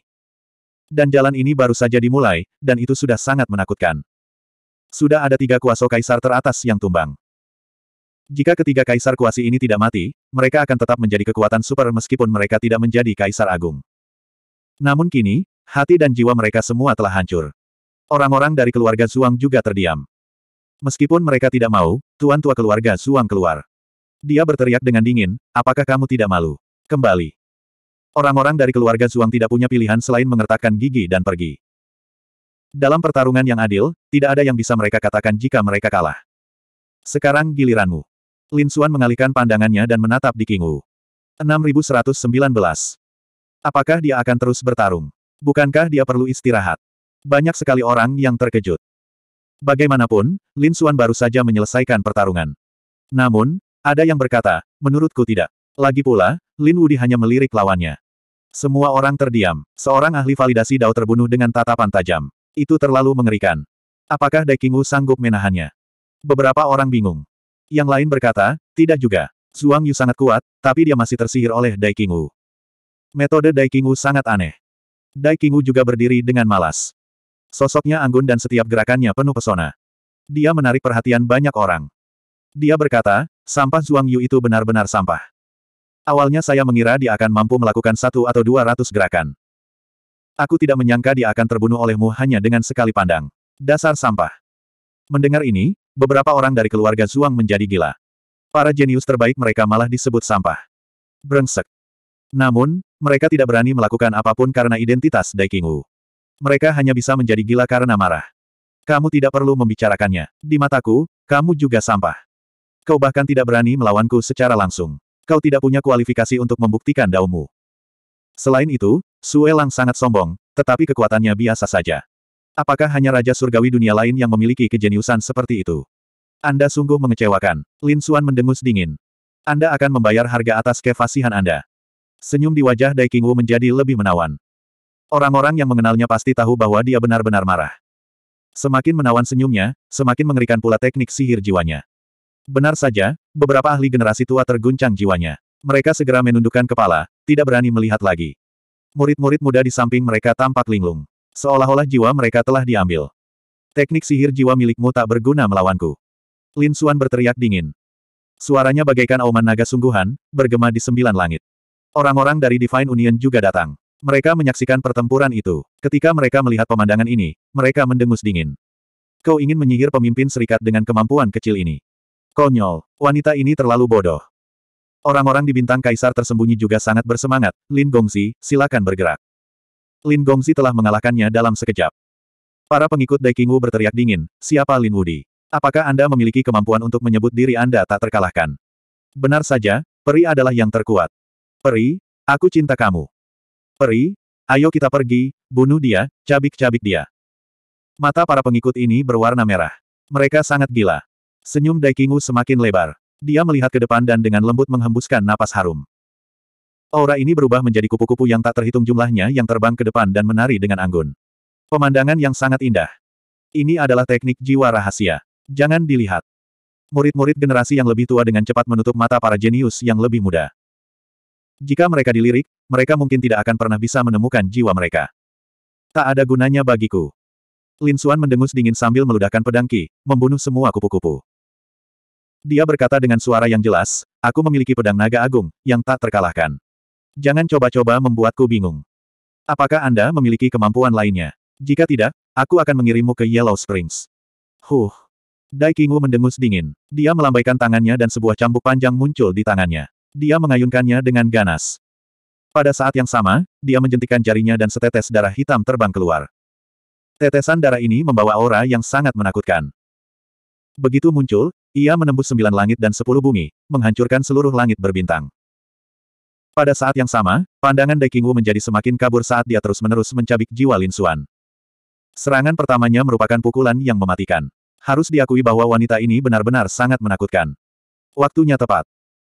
Dan jalan ini baru saja dimulai, dan itu sudah sangat menakutkan. Sudah ada tiga kuasa kaisar teratas yang tumbang. Jika ketiga kaisar kuasi ini tidak mati, mereka akan tetap menjadi kekuatan super meskipun mereka tidak menjadi kaisar agung. Namun kini, hati dan jiwa mereka semua telah hancur. Orang-orang dari keluarga Zhuang juga terdiam. Meskipun mereka tidak mau, tuan tua keluarga Zhuang keluar. Dia berteriak dengan dingin, apakah kamu tidak malu? Kembali. Orang-orang dari keluarga Zhuang tidak punya pilihan selain mengertakkan gigi dan pergi. Dalam pertarungan yang adil, tidak ada yang bisa mereka katakan jika mereka kalah. Sekarang giliranmu. Lin Suan mengalihkan pandangannya dan menatap di Qingwu. 6119. Apakah dia akan terus bertarung? Bukankah dia perlu istirahat? Banyak sekali orang yang terkejut. Bagaimanapun, Lin Suan baru saja menyelesaikan pertarungan. Namun, ada yang berkata, menurutku tidak. Lagi pula, Lin Wudi hanya melirik lawannya. Semua orang terdiam. Seorang ahli validasi Dao terbunuh dengan tatapan tajam. Itu terlalu mengerikan. Apakah Daikingu sanggup menahannya? Beberapa orang bingung. Yang lain berkata, tidak juga. Zhuang Yu sangat kuat, tapi dia masih tersihir oleh Dai Qingwu. Metode Dai Qingwu sangat aneh. Dai Qingwu juga berdiri dengan malas. Sosoknya anggun dan setiap gerakannya penuh pesona. Dia menarik perhatian banyak orang. Dia berkata, sampah Zhuang Yu itu benar-benar sampah. Awalnya saya mengira dia akan mampu melakukan satu atau dua ratus gerakan. Aku tidak menyangka dia akan terbunuh olehmu hanya dengan sekali pandang. Dasar sampah. Mendengar ini, Beberapa orang dari keluarga Zhuang menjadi gila. Para jenius terbaik mereka malah disebut sampah. Brengsek. Namun, mereka tidak berani melakukan apapun karena identitas Daikingu. Mereka hanya bisa menjadi gila karena marah. Kamu tidak perlu membicarakannya. Di mataku, kamu juga sampah. Kau bahkan tidak berani melawanku secara langsung. Kau tidak punya kualifikasi untuk membuktikan daumu. Selain itu, Suelang sangat sombong, tetapi kekuatannya biasa saja. Apakah hanya Raja Surgawi dunia lain yang memiliki kejeniusan seperti itu? Anda sungguh mengecewakan. Lin Suan mendengus dingin. Anda akan membayar harga atas kefasihan Anda. Senyum di wajah Dai Qingwu menjadi lebih menawan. Orang-orang yang mengenalnya pasti tahu bahwa dia benar-benar marah. Semakin menawan senyumnya, semakin mengerikan pula teknik sihir jiwanya. Benar saja, beberapa ahli generasi tua terguncang jiwanya. Mereka segera menundukkan kepala, tidak berani melihat lagi. Murid-murid muda di samping mereka tampak linglung. Seolah-olah jiwa mereka telah diambil. Teknik sihir jiwa milikmu tak berguna melawanku. Lin Suan berteriak dingin. Suaranya bagaikan auman naga sungguhan, bergema di sembilan langit. Orang-orang dari Divine Union juga datang. Mereka menyaksikan pertempuran itu. Ketika mereka melihat pemandangan ini, mereka mendengus dingin. Kau ingin menyihir pemimpin serikat dengan kemampuan kecil ini. Konyol, wanita ini terlalu bodoh. Orang-orang di bintang kaisar tersembunyi juga sangat bersemangat. Lin Gongzi, silakan bergerak. Lin Gongzi telah mengalahkannya dalam sekejap. Para pengikut Daikingu berteriak dingin, siapa Lin Wudi? Apakah Anda memiliki kemampuan untuk menyebut diri Anda tak terkalahkan? Benar saja, peri adalah yang terkuat. Peri, aku cinta kamu. Peri, ayo kita pergi, bunuh dia, cabik-cabik dia. Mata para pengikut ini berwarna merah. Mereka sangat gila. Senyum Daikingu semakin lebar. Dia melihat ke depan dan dengan lembut menghembuskan napas harum. Aura ini berubah menjadi kupu-kupu yang tak terhitung jumlahnya yang terbang ke depan dan menari dengan anggun. Pemandangan yang sangat indah. Ini adalah teknik jiwa rahasia. Jangan dilihat. Murid-murid generasi yang lebih tua dengan cepat menutup mata para jenius yang lebih muda. Jika mereka dilirik, mereka mungkin tidak akan pernah bisa menemukan jiwa mereka. Tak ada gunanya bagiku. Lin Xuan mendengus dingin sambil meludahkan pedangki, membunuh semua kupu-kupu. Dia berkata dengan suara yang jelas, aku memiliki pedang naga agung, yang tak terkalahkan. Jangan coba-coba membuatku bingung. Apakah Anda memiliki kemampuan lainnya? Jika tidak, aku akan mengirimmu ke Yellow Springs. Huh. Dai Qingwu mendengus dingin. Dia melambaikan tangannya dan sebuah cambuk panjang muncul di tangannya. Dia mengayunkannya dengan ganas. Pada saat yang sama, dia menjentikan jarinya dan setetes darah hitam terbang keluar. Tetesan darah ini membawa aura yang sangat menakutkan. Begitu muncul, ia menembus sembilan langit dan sepuluh bumi, menghancurkan seluruh langit berbintang. Pada saat yang sama, pandangan Dai Qingwu menjadi semakin kabur saat dia terus-menerus mencabik jiwa Lin Xuan. Serangan pertamanya merupakan pukulan yang mematikan. Harus diakui bahwa wanita ini benar-benar sangat menakutkan. Waktunya tepat.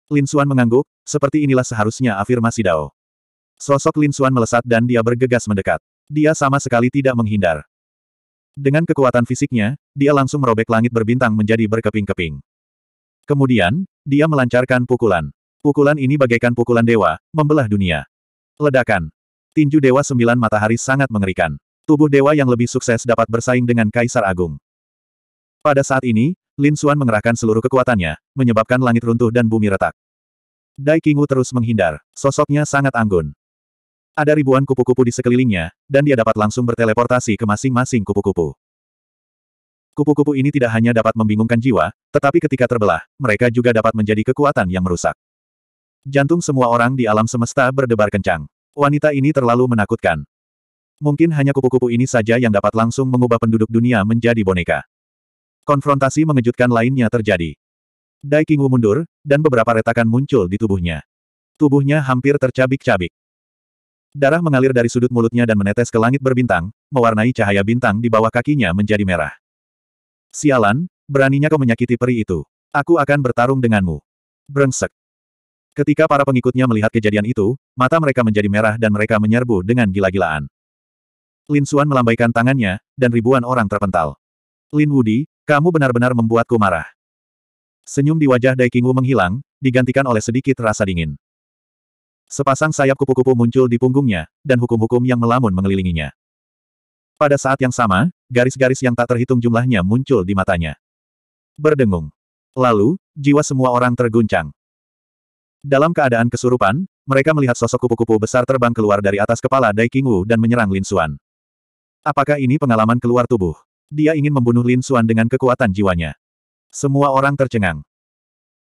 Lin Xuan mengangguk, seperti inilah seharusnya afirmasi Dao. Sosok Lin Xuan melesat dan dia bergegas mendekat. Dia sama sekali tidak menghindar. Dengan kekuatan fisiknya, dia langsung merobek langit berbintang menjadi berkeping-keping. Kemudian, dia melancarkan pukulan. Pukulan ini bagaikan pukulan dewa, membelah dunia. Ledakan. Tinju Dewa Sembilan Matahari sangat mengerikan. Tubuh dewa yang lebih sukses dapat bersaing dengan Kaisar Agung. Pada saat ini, Lin Xuan mengerahkan seluruh kekuatannya, menyebabkan langit runtuh dan bumi retak. Dai Qingwu terus menghindar, sosoknya sangat anggun. Ada ribuan kupu-kupu di sekelilingnya, dan dia dapat langsung berteleportasi ke masing-masing kupu-kupu. Kupu-kupu ini tidak hanya dapat membingungkan jiwa, tetapi ketika terbelah, mereka juga dapat menjadi kekuatan yang merusak. Jantung semua orang di alam semesta berdebar kencang. Wanita ini terlalu menakutkan. Mungkin hanya kupu-kupu ini saja yang dapat langsung mengubah penduduk dunia menjadi boneka. Konfrontasi mengejutkan lainnya terjadi. Dai Qingwu mundur, dan beberapa retakan muncul di tubuhnya. Tubuhnya hampir tercabik-cabik. Darah mengalir dari sudut mulutnya dan menetes ke langit berbintang, mewarnai cahaya bintang di bawah kakinya menjadi merah. Sialan, beraninya kau menyakiti peri itu. Aku akan bertarung denganmu. Brengsek. Ketika para pengikutnya melihat kejadian itu, mata mereka menjadi merah dan mereka menyerbu dengan gila-gilaan. Lin Suan melambaikan tangannya, dan ribuan orang terpental. Lin Wudi, kamu benar-benar membuatku marah. Senyum di wajah Daikingu menghilang, digantikan oleh sedikit rasa dingin. Sepasang sayap kupu-kupu muncul di punggungnya, dan hukum-hukum yang melamun mengelilinginya. Pada saat yang sama, garis-garis yang tak terhitung jumlahnya muncul di matanya. Berdengung. Lalu, jiwa semua orang terguncang. Dalam keadaan kesurupan, mereka melihat sosok kupu-kupu besar terbang keluar dari atas kepala Daikingu dan menyerang Lin Xuan. Apakah ini pengalaman keluar tubuh? Dia ingin membunuh Lin Xuan dengan kekuatan jiwanya. Semua orang tercengang.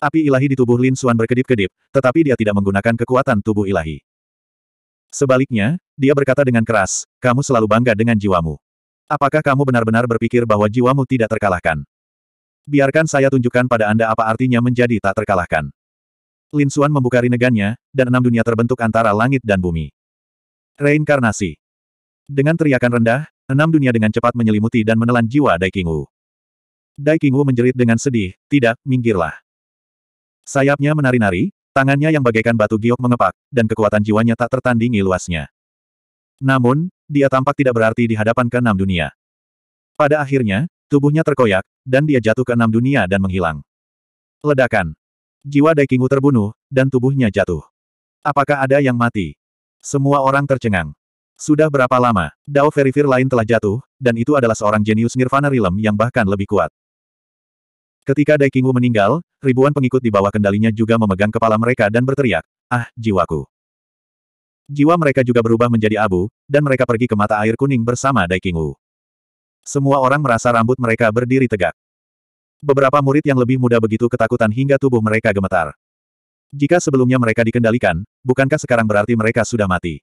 Api ilahi di tubuh Lin Xuan berkedip-kedip, tetapi dia tidak menggunakan kekuatan tubuh ilahi. Sebaliknya, dia berkata dengan keras, kamu selalu bangga dengan jiwamu. Apakah kamu benar-benar berpikir bahwa jiwamu tidak terkalahkan? Biarkan saya tunjukkan pada Anda apa artinya menjadi tak terkalahkan. Lin Xuan membuka rinegannya, dan enam dunia terbentuk antara langit dan bumi. Reinkarnasi dengan teriakan rendah, enam dunia dengan cepat menyelimuti dan menelan jiwa Daikingu. Daikingu menjerit dengan sedih, tidak, minggirlah. Sayapnya menari-nari, tangannya yang bagaikan batu giok mengepak, dan kekuatan jiwanya tak tertandingi luasnya. Namun, dia tampak tidak berarti di hadapan keenam dunia. Pada akhirnya, tubuhnya terkoyak, dan dia jatuh ke enam dunia dan menghilang. Ledakan. Jiwa Daikingu terbunuh, dan tubuhnya jatuh. Apakah ada yang mati? Semua orang tercengang. Sudah berapa lama, Dao Verifir lain telah jatuh, dan itu adalah seorang jenius Nirvana Realm yang bahkan lebih kuat. Ketika Daikingu meninggal, ribuan pengikut di bawah kendalinya juga memegang kepala mereka dan berteriak, Ah, jiwaku! Jiwa mereka juga berubah menjadi abu, dan mereka pergi ke mata air kuning bersama Daikingu. Semua orang merasa rambut mereka berdiri tegak. Beberapa murid yang lebih muda begitu ketakutan hingga tubuh mereka gemetar. Jika sebelumnya mereka dikendalikan, bukankah sekarang berarti mereka sudah mati?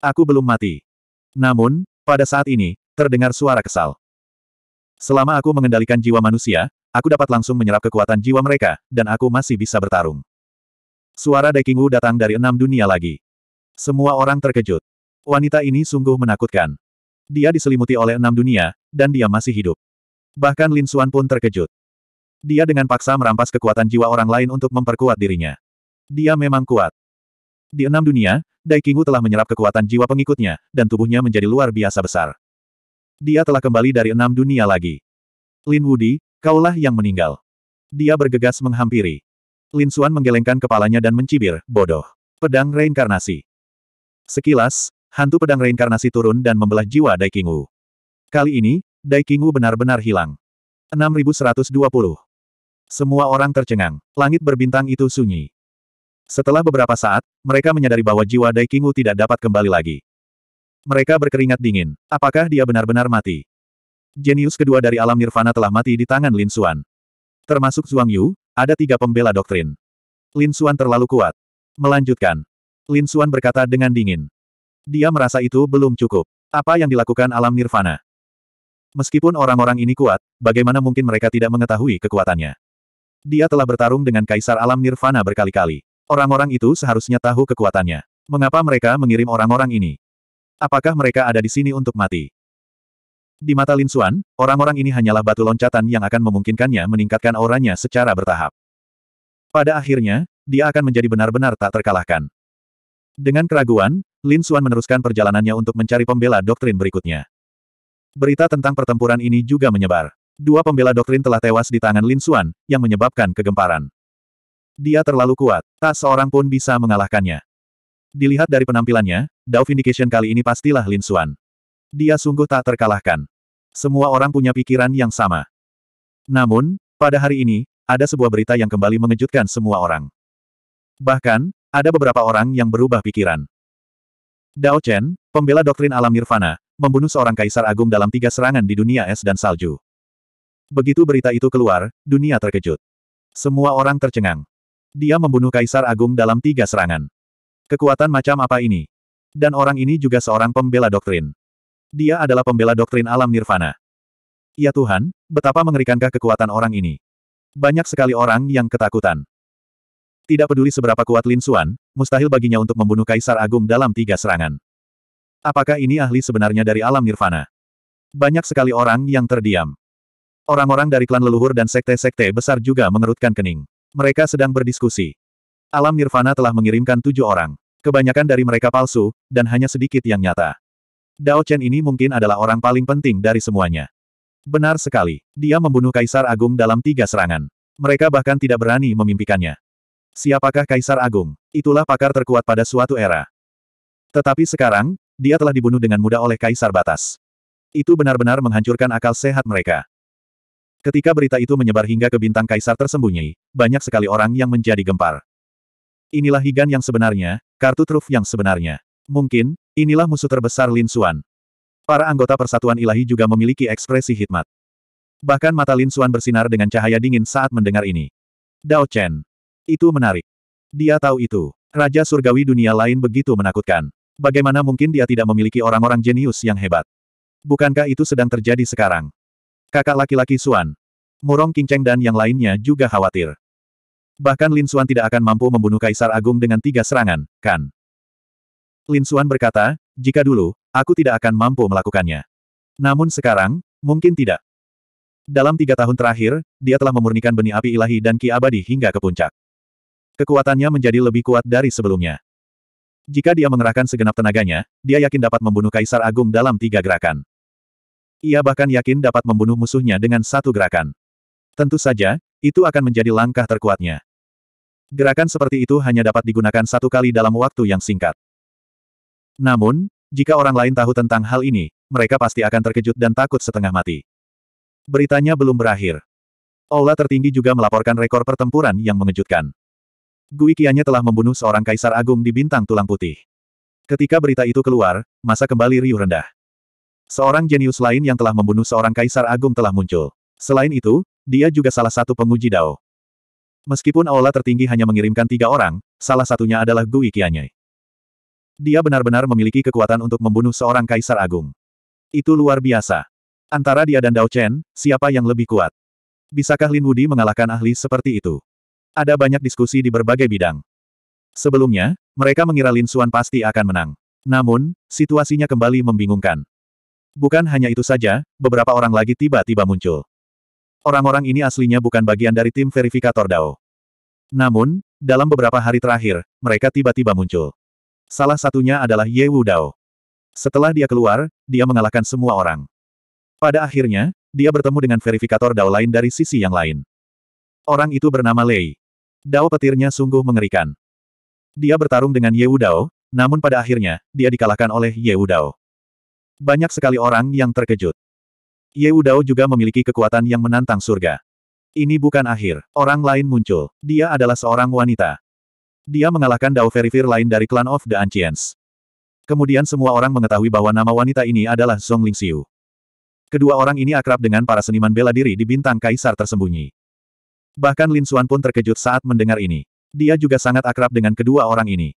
Aku belum mati. Namun, pada saat ini, terdengar suara kesal. Selama aku mengendalikan jiwa manusia, aku dapat langsung menyerap kekuatan jiwa mereka, dan aku masih bisa bertarung. Suara Daiking Wu datang dari enam dunia lagi. Semua orang terkejut. Wanita ini sungguh menakutkan. Dia diselimuti oleh enam dunia, dan dia masih hidup. Bahkan Lin Xuan pun terkejut. Dia dengan paksa merampas kekuatan jiwa orang lain untuk memperkuat dirinya. Dia memang kuat. Di enam dunia, Daikingu telah menyerap kekuatan jiwa pengikutnya, dan tubuhnya menjadi luar biasa besar. Dia telah kembali dari enam dunia lagi. Lin Wudi, kaulah yang meninggal. Dia bergegas menghampiri. Lin Xuan menggelengkan kepalanya dan mencibir, bodoh. Pedang reinkarnasi. Sekilas, hantu pedang reinkarnasi turun dan membelah jiwa Daikingu. Kali ini, Daikingu benar-benar hilang. 6120. Semua orang tercengang. Langit berbintang itu sunyi. Setelah beberapa saat, mereka menyadari bahwa jiwa Daikingu tidak dapat kembali lagi. Mereka berkeringat dingin. Apakah dia benar-benar mati? Jenius kedua dari alam nirvana telah mati di tangan Lin Xuan. Termasuk Zhuang Yu, ada tiga pembela doktrin. Lin Xuan terlalu kuat. Melanjutkan. Lin Xuan berkata dengan dingin. Dia merasa itu belum cukup. Apa yang dilakukan alam nirvana? Meskipun orang-orang ini kuat, bagaimana mungkin mereka tidak mengetahui kekuatannya? Dia telah bertarung dengan Kaisar Alam Nirvana berkali-kali. Orang-orang itu seharusnya tahu kekuatannya. Mengapa mereka mengirim orang-orang ini? Apakah mereka ada di sini untuk mati? Di mata Lin Xuan, orang-orang ini hanyalah batu loncatan yang akan memungkinkannya meningkatkan auranya secara bertahap. Pada akhirnya, dia akan menjadi benar-benar tak terkalahkan. Dengan keraguan, Lin Xuan meneruskan perjalanannya untuk mencari pembela doktrin berikutnya. Berita tentang pertempuran ini juga menyebar. Dua pembela doktrin telah tewas di tangan Lin Xuan, yang menyebabkan kegemparan. Dia terlalu kuat, tak seorang pun bisa mengalahkannya. Dilihat dari penampilannya, Dao Vindication kali ini pastilah Lin Xuan. Dia sungguh tak terkalahkan. Semua orang punya pikiran yang sama. Namun, pada hari ini, ada sebuah berita yang kembali mengejutkan semua orang. Bahkan, ada beberapa orang yang berubah pikiran. Dao Chen, pembela doktrin alam nirvana, membunuh seorang kaisar agung dalam tiga serangan di dunia es dan salju. Begitu berita itu keluar, dunia terkejut. Semua orang tercengang. Dia membunuh Kaisar Agung dalam tiga serangan. Kekuatan macam apa ini? Dan orang ini juga seorang pembela doktrin. Dia adalah pembela doktrin alam nirvana. Ya Tuhan, betapa mengerikankah kekuatan orang ini. Banyak sekali orang yang ketakutan. Tidak peduli seberapa kuat Lin Xuan, mustahil baginya untuk membunuh Kaisar Agung dalam tiga serangan. Apakah ini ahli sebenarnya dari alam nirvana? Banyak sekali orang yang terdiam. Orang-orang dari klan leluhur dan sekte-sekte besar juga mengerutkan kening. Mereka sedang berdiskusi. Alam Nirvana telah mengirimkan tujuh orang. Kebanyakan dari mereka palsu, dan hanya sedikit yang nyata. Dao Chen ini mungkin adalah orang paling penting dari semuanya. Benar sekali, dia membunuh Kaisar Agung dalam tiga serangan. Mereka bahkan tidak berani memimpikannya. Siapakah Kaisar Agung? Itulah pakar terkuat pada suatu era. Tetapi sekarang, dia telah dibunuh dengan mudah oleh Kaisar Batas. Itu benar-benar menghancurkan akal sehat mereka. Ketika berita itu menyebar hingga ke bintang kaisar tersembunyi, banyak sekali orang yang menjadi gempar. Inilah Higan yang sebenarnya, kartu truf yang sebenarnya. Mungkin, inilah musuh terbesar Lin Xuan. Para anggota Persatuan Ilahi juga memiliki ekspresi hikmat. Bahkan mata Lin Xuan bersinar dengan cahaya dingin saat mendengar ini. Dao Chen. Itu menarik. Dia tahu itu. Raja surgawi dunia lain begitu menakutkan. Bagaimana mungkin dia tidak memiliki orang-orang jenius yang hebat? Bukankah itu sedang terjadi sekarang? Kakak laki-laki Suan, Murong Qingcheng dan yang lainnya juga khawatir. Bahkan Lin Suan tidak akan mampu membunuh Kaisar Agung dengan tiga serangan, kan? Lin Suan berkata, jika dulu, aku tidak akan mampu melakukannya. Namun sekarang, mungkin tidak. Dalam tiga tahun terakhir, dia telah memurnikan benih api ilahi dan ki abadi hingga ke puncak. Kekuatannya menjadi lebih kuat dari sebelumnya. Jika dia mengerahkan segenap tenaganya, dia yakin dapat membunuh Kaisar Agung dalam tiga gerakan. Ia bahkan yakin dapat membunuh musuhnya dengan satu gerakan. Tentu saja, itu akan menjadi langkah terkuatnya. Gerakan seperti itu hanya dapat digunakan satu kali dalam waktu yang singkat. Namun, jika orang lain tahu tentang hal ini, mereka pasti akan terkejut dan takut setengah mati. Beritanya belum berakhir. Ola tertinggi juga melaporkan rekor pertempuran yang mengejutkan. Gui Kianya telah membunuh seorang kaisar agung di bintang tulang putih. Ketika berita itu keluar, masa kembali riuh rendah. Seorang jenius lain yang telah membunuh seorang kaisar agung telah muncul. Selain itu, dia juga salah satu penguji Dao. Meskipun aula tertinggi hanya mengirimkan tiga orang, salah satunya adalah Gui Qianye. Dia benar-benar memiliki kekuatan untuk membunuh seorang kaisar agung. Itu luar biasa. Antara dia dan Dao Chen, siapa yang lebih kuat? Bisakah Lin Wudi mengalahkan ahli seperti itu? Ada banyak diskusi di berbagai bidang. Sebelumnya, mereka mengira Lin Xuan pasti akan menang. Namun, situasinya kembali membingungkan. Bukan hanya itu saja, beberapa orang lagi tiba-tiba muncul. Orang-orang ini aslinya bukan bagian dari tim verifikator DAO. Namun, dalam beberapa hari terakhir, mereka tiba-tiba muncul. Salah satunya adalah Ye Wu Dao. Setelah dia keluar, dia mengalahkan semua orang. Pada akhirnya, dia bertemu dengan verifikator DAO lain dari sisi yang lain. Orang itu bernama Lei. DAO petirnya sungguh mengerikan. Dia bertarung dengan Ye Wu Dao, namun pada akhirnya, dia dikalahkan oleh Ye Wu Dao. Banyak sekali orang yang terkejut. Ye Udao juga memiliki kekuatan yang menantang surga. Ini bukan akhir, orang lain muncul. Dia adalah seorang wanita. Dia mengalahkan Dao Verifier lain dari Clan of the Ancients. Kemudian semua orang mengetahui bahwa nama wanita ini adalah Song Lingxiu. Kedua orang ini akrab dengan para seniman bela diri di bintang kaisar tersembunyi. Bahkan Lin Xuan pun terkejut saat mendengar ini. Dia juga sangat akrab dengan kedua orang ini.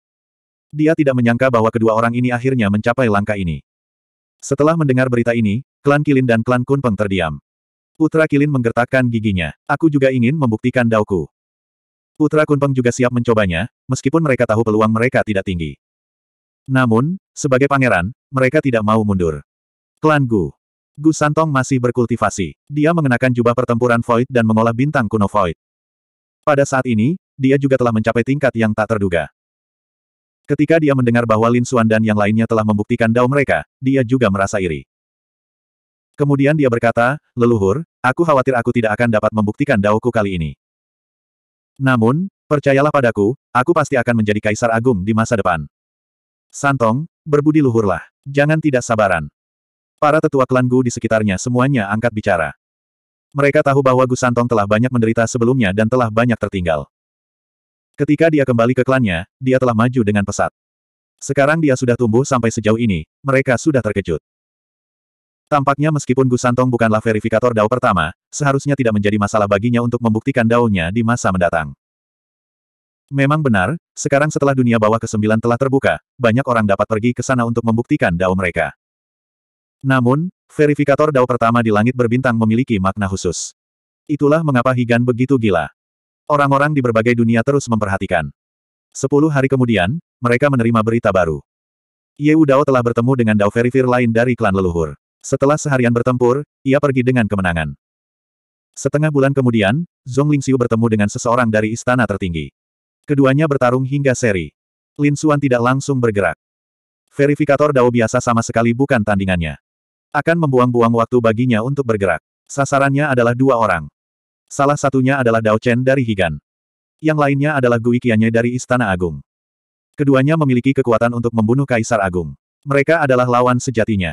Dia tidak menyangka bahwa kedua orang ini akhirnya mencapai langkah ini. Setelah mendengar berita ini, klan Kilin dan klan Kunpeng terdiam. Putra Kilin menggertakkan giginya. Aku juga ingin membuktikan dauku. Putra Kunpeng juga siap mencobanya, meskipun mereka tahu peluang mereka tidak tinggi. Namun, sebagai pangeran, mereka tidak mau mundur. Klan Gu. Gu Santong masih berkultivasi. Dia mengenakan jubah pertempuran Void dan mengolah bintang kuno Void. Pada saat ini, dia juga telah mencapai tingkat yang tak terduga. Ketika dia mendengar bahwa Lin Xuan dan yang lainnya telah membuktikan dao mereka, dia juga merasa iri. Kemudian dia berkata, leluhur, aku khawatir aku tidak akan dapat membuktikan daoku kali ini. Namun, percayalah padaku, aku pasti akan menjadi kaisar agung di masa depan. Santong, berbudi luhurlah. Jangan tidak sabaran. Para tetua klan Gu di sekitarnya semuanya angkat bicara. Mereka tahu bahwa Gu Santong telah banyak menderita sebelumnya dan telah banyak tertinggal. Ketika dia kembali ke klannya, dia telah maju dengan pesat. Sekarang dia sudah tumbuh sampai sejauh ini, mereka sudah terkejut. Tampaknya meskipun Gus Santong bukanlah verifikator Dao pertama, seharusnya tidak menjadi masalah baginya untuk membuktikan Dao-nya di masa mendatang. Memang benar, sekarang setelah dunia bawah ke-9 telah terbuka, banyak orang dapat pergi ke sana untuk membuktikan Dao mereka. Namun, verifikator Dao pertama di langit berbintang memiliki makna khusus. Itulah mengapa Higan begitu gila. Orang-orang di berbagai dunia terus memperhatikan. Sepuluh hari kemudian, mereka menerima berita baru. Ye Dao telah bertemu dengan Dao Verifir lain dari klan leluhur. Setelah seharian bertempur, ia pergi dengan kemenangan. Setengah bulan kemudian, Zhong Lingxiu bertemu dengan seseorang dari istana tertinggi. Keduanya bertarung hingga seri. Lin Xuan tidak langsung bergerak. Verifikator Dao biasa sama sekali bukan tandingannya. Akan membuang-buang waktu baginya untuk bergerak. Sasarannya adalah dua orang. Salah satunya adalah Dao Chen dari Higan. Yang lainnya adalah Gui Qianye dari Istana Agung. Keduanya memiliki kekuatan untuk membunuh Kaisar Agung. Mereka adalah lawan sejatinya.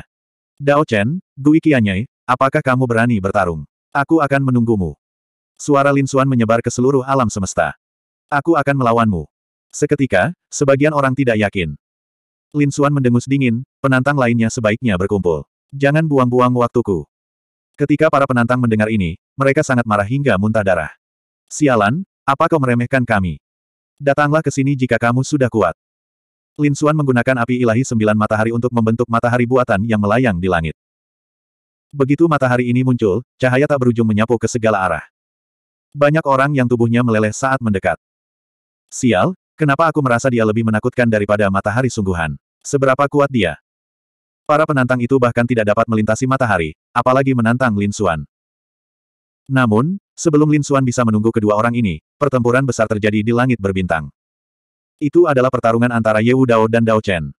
Dao Chen, Gui Qianye, apakah kamu berani bertarung? Aku akan menunggumu. Suara Lin Xuan menyebar ke seluruh alam semesta. Aku akan melawanmu. Seketika, sebagian orang tidak yakin. Lin Xuan mendengus dingin, penantang lainnya sebaiknya berkumpul. Jangan buang-buang waktuku. Ketika para penantang mendengar ini, mereka sangat marah hingga muntah darah. Sialan, apa kau meremehkan kami? Datanglah ke sini jika kamu sudah kuat. Lin Xuan menggunakan api ilahi sembilan matahari untuk membentuk matahari buatan yang melayang di langit. Begitu matahari ini muncul, cahaya tak berujung menyapu ke segala arah. Banyak orang yang tubuhnya meleleh saat mendekat. Sial, kenapa aku merasa dia lebih menakutkan daripada matahari sungguhan? Seberapa kuat dia? Para penantang itu bahkan tidak dapat melintasi matahari, apalagi menantang Lin Xuan. Namun, sebelum Lin Xuan bisa menunggu kedua orang ini, pertempuran besar terjadi di langit berbintang. Itu adalah pertarungan antara Ye Wu Dao dan Dao Chen.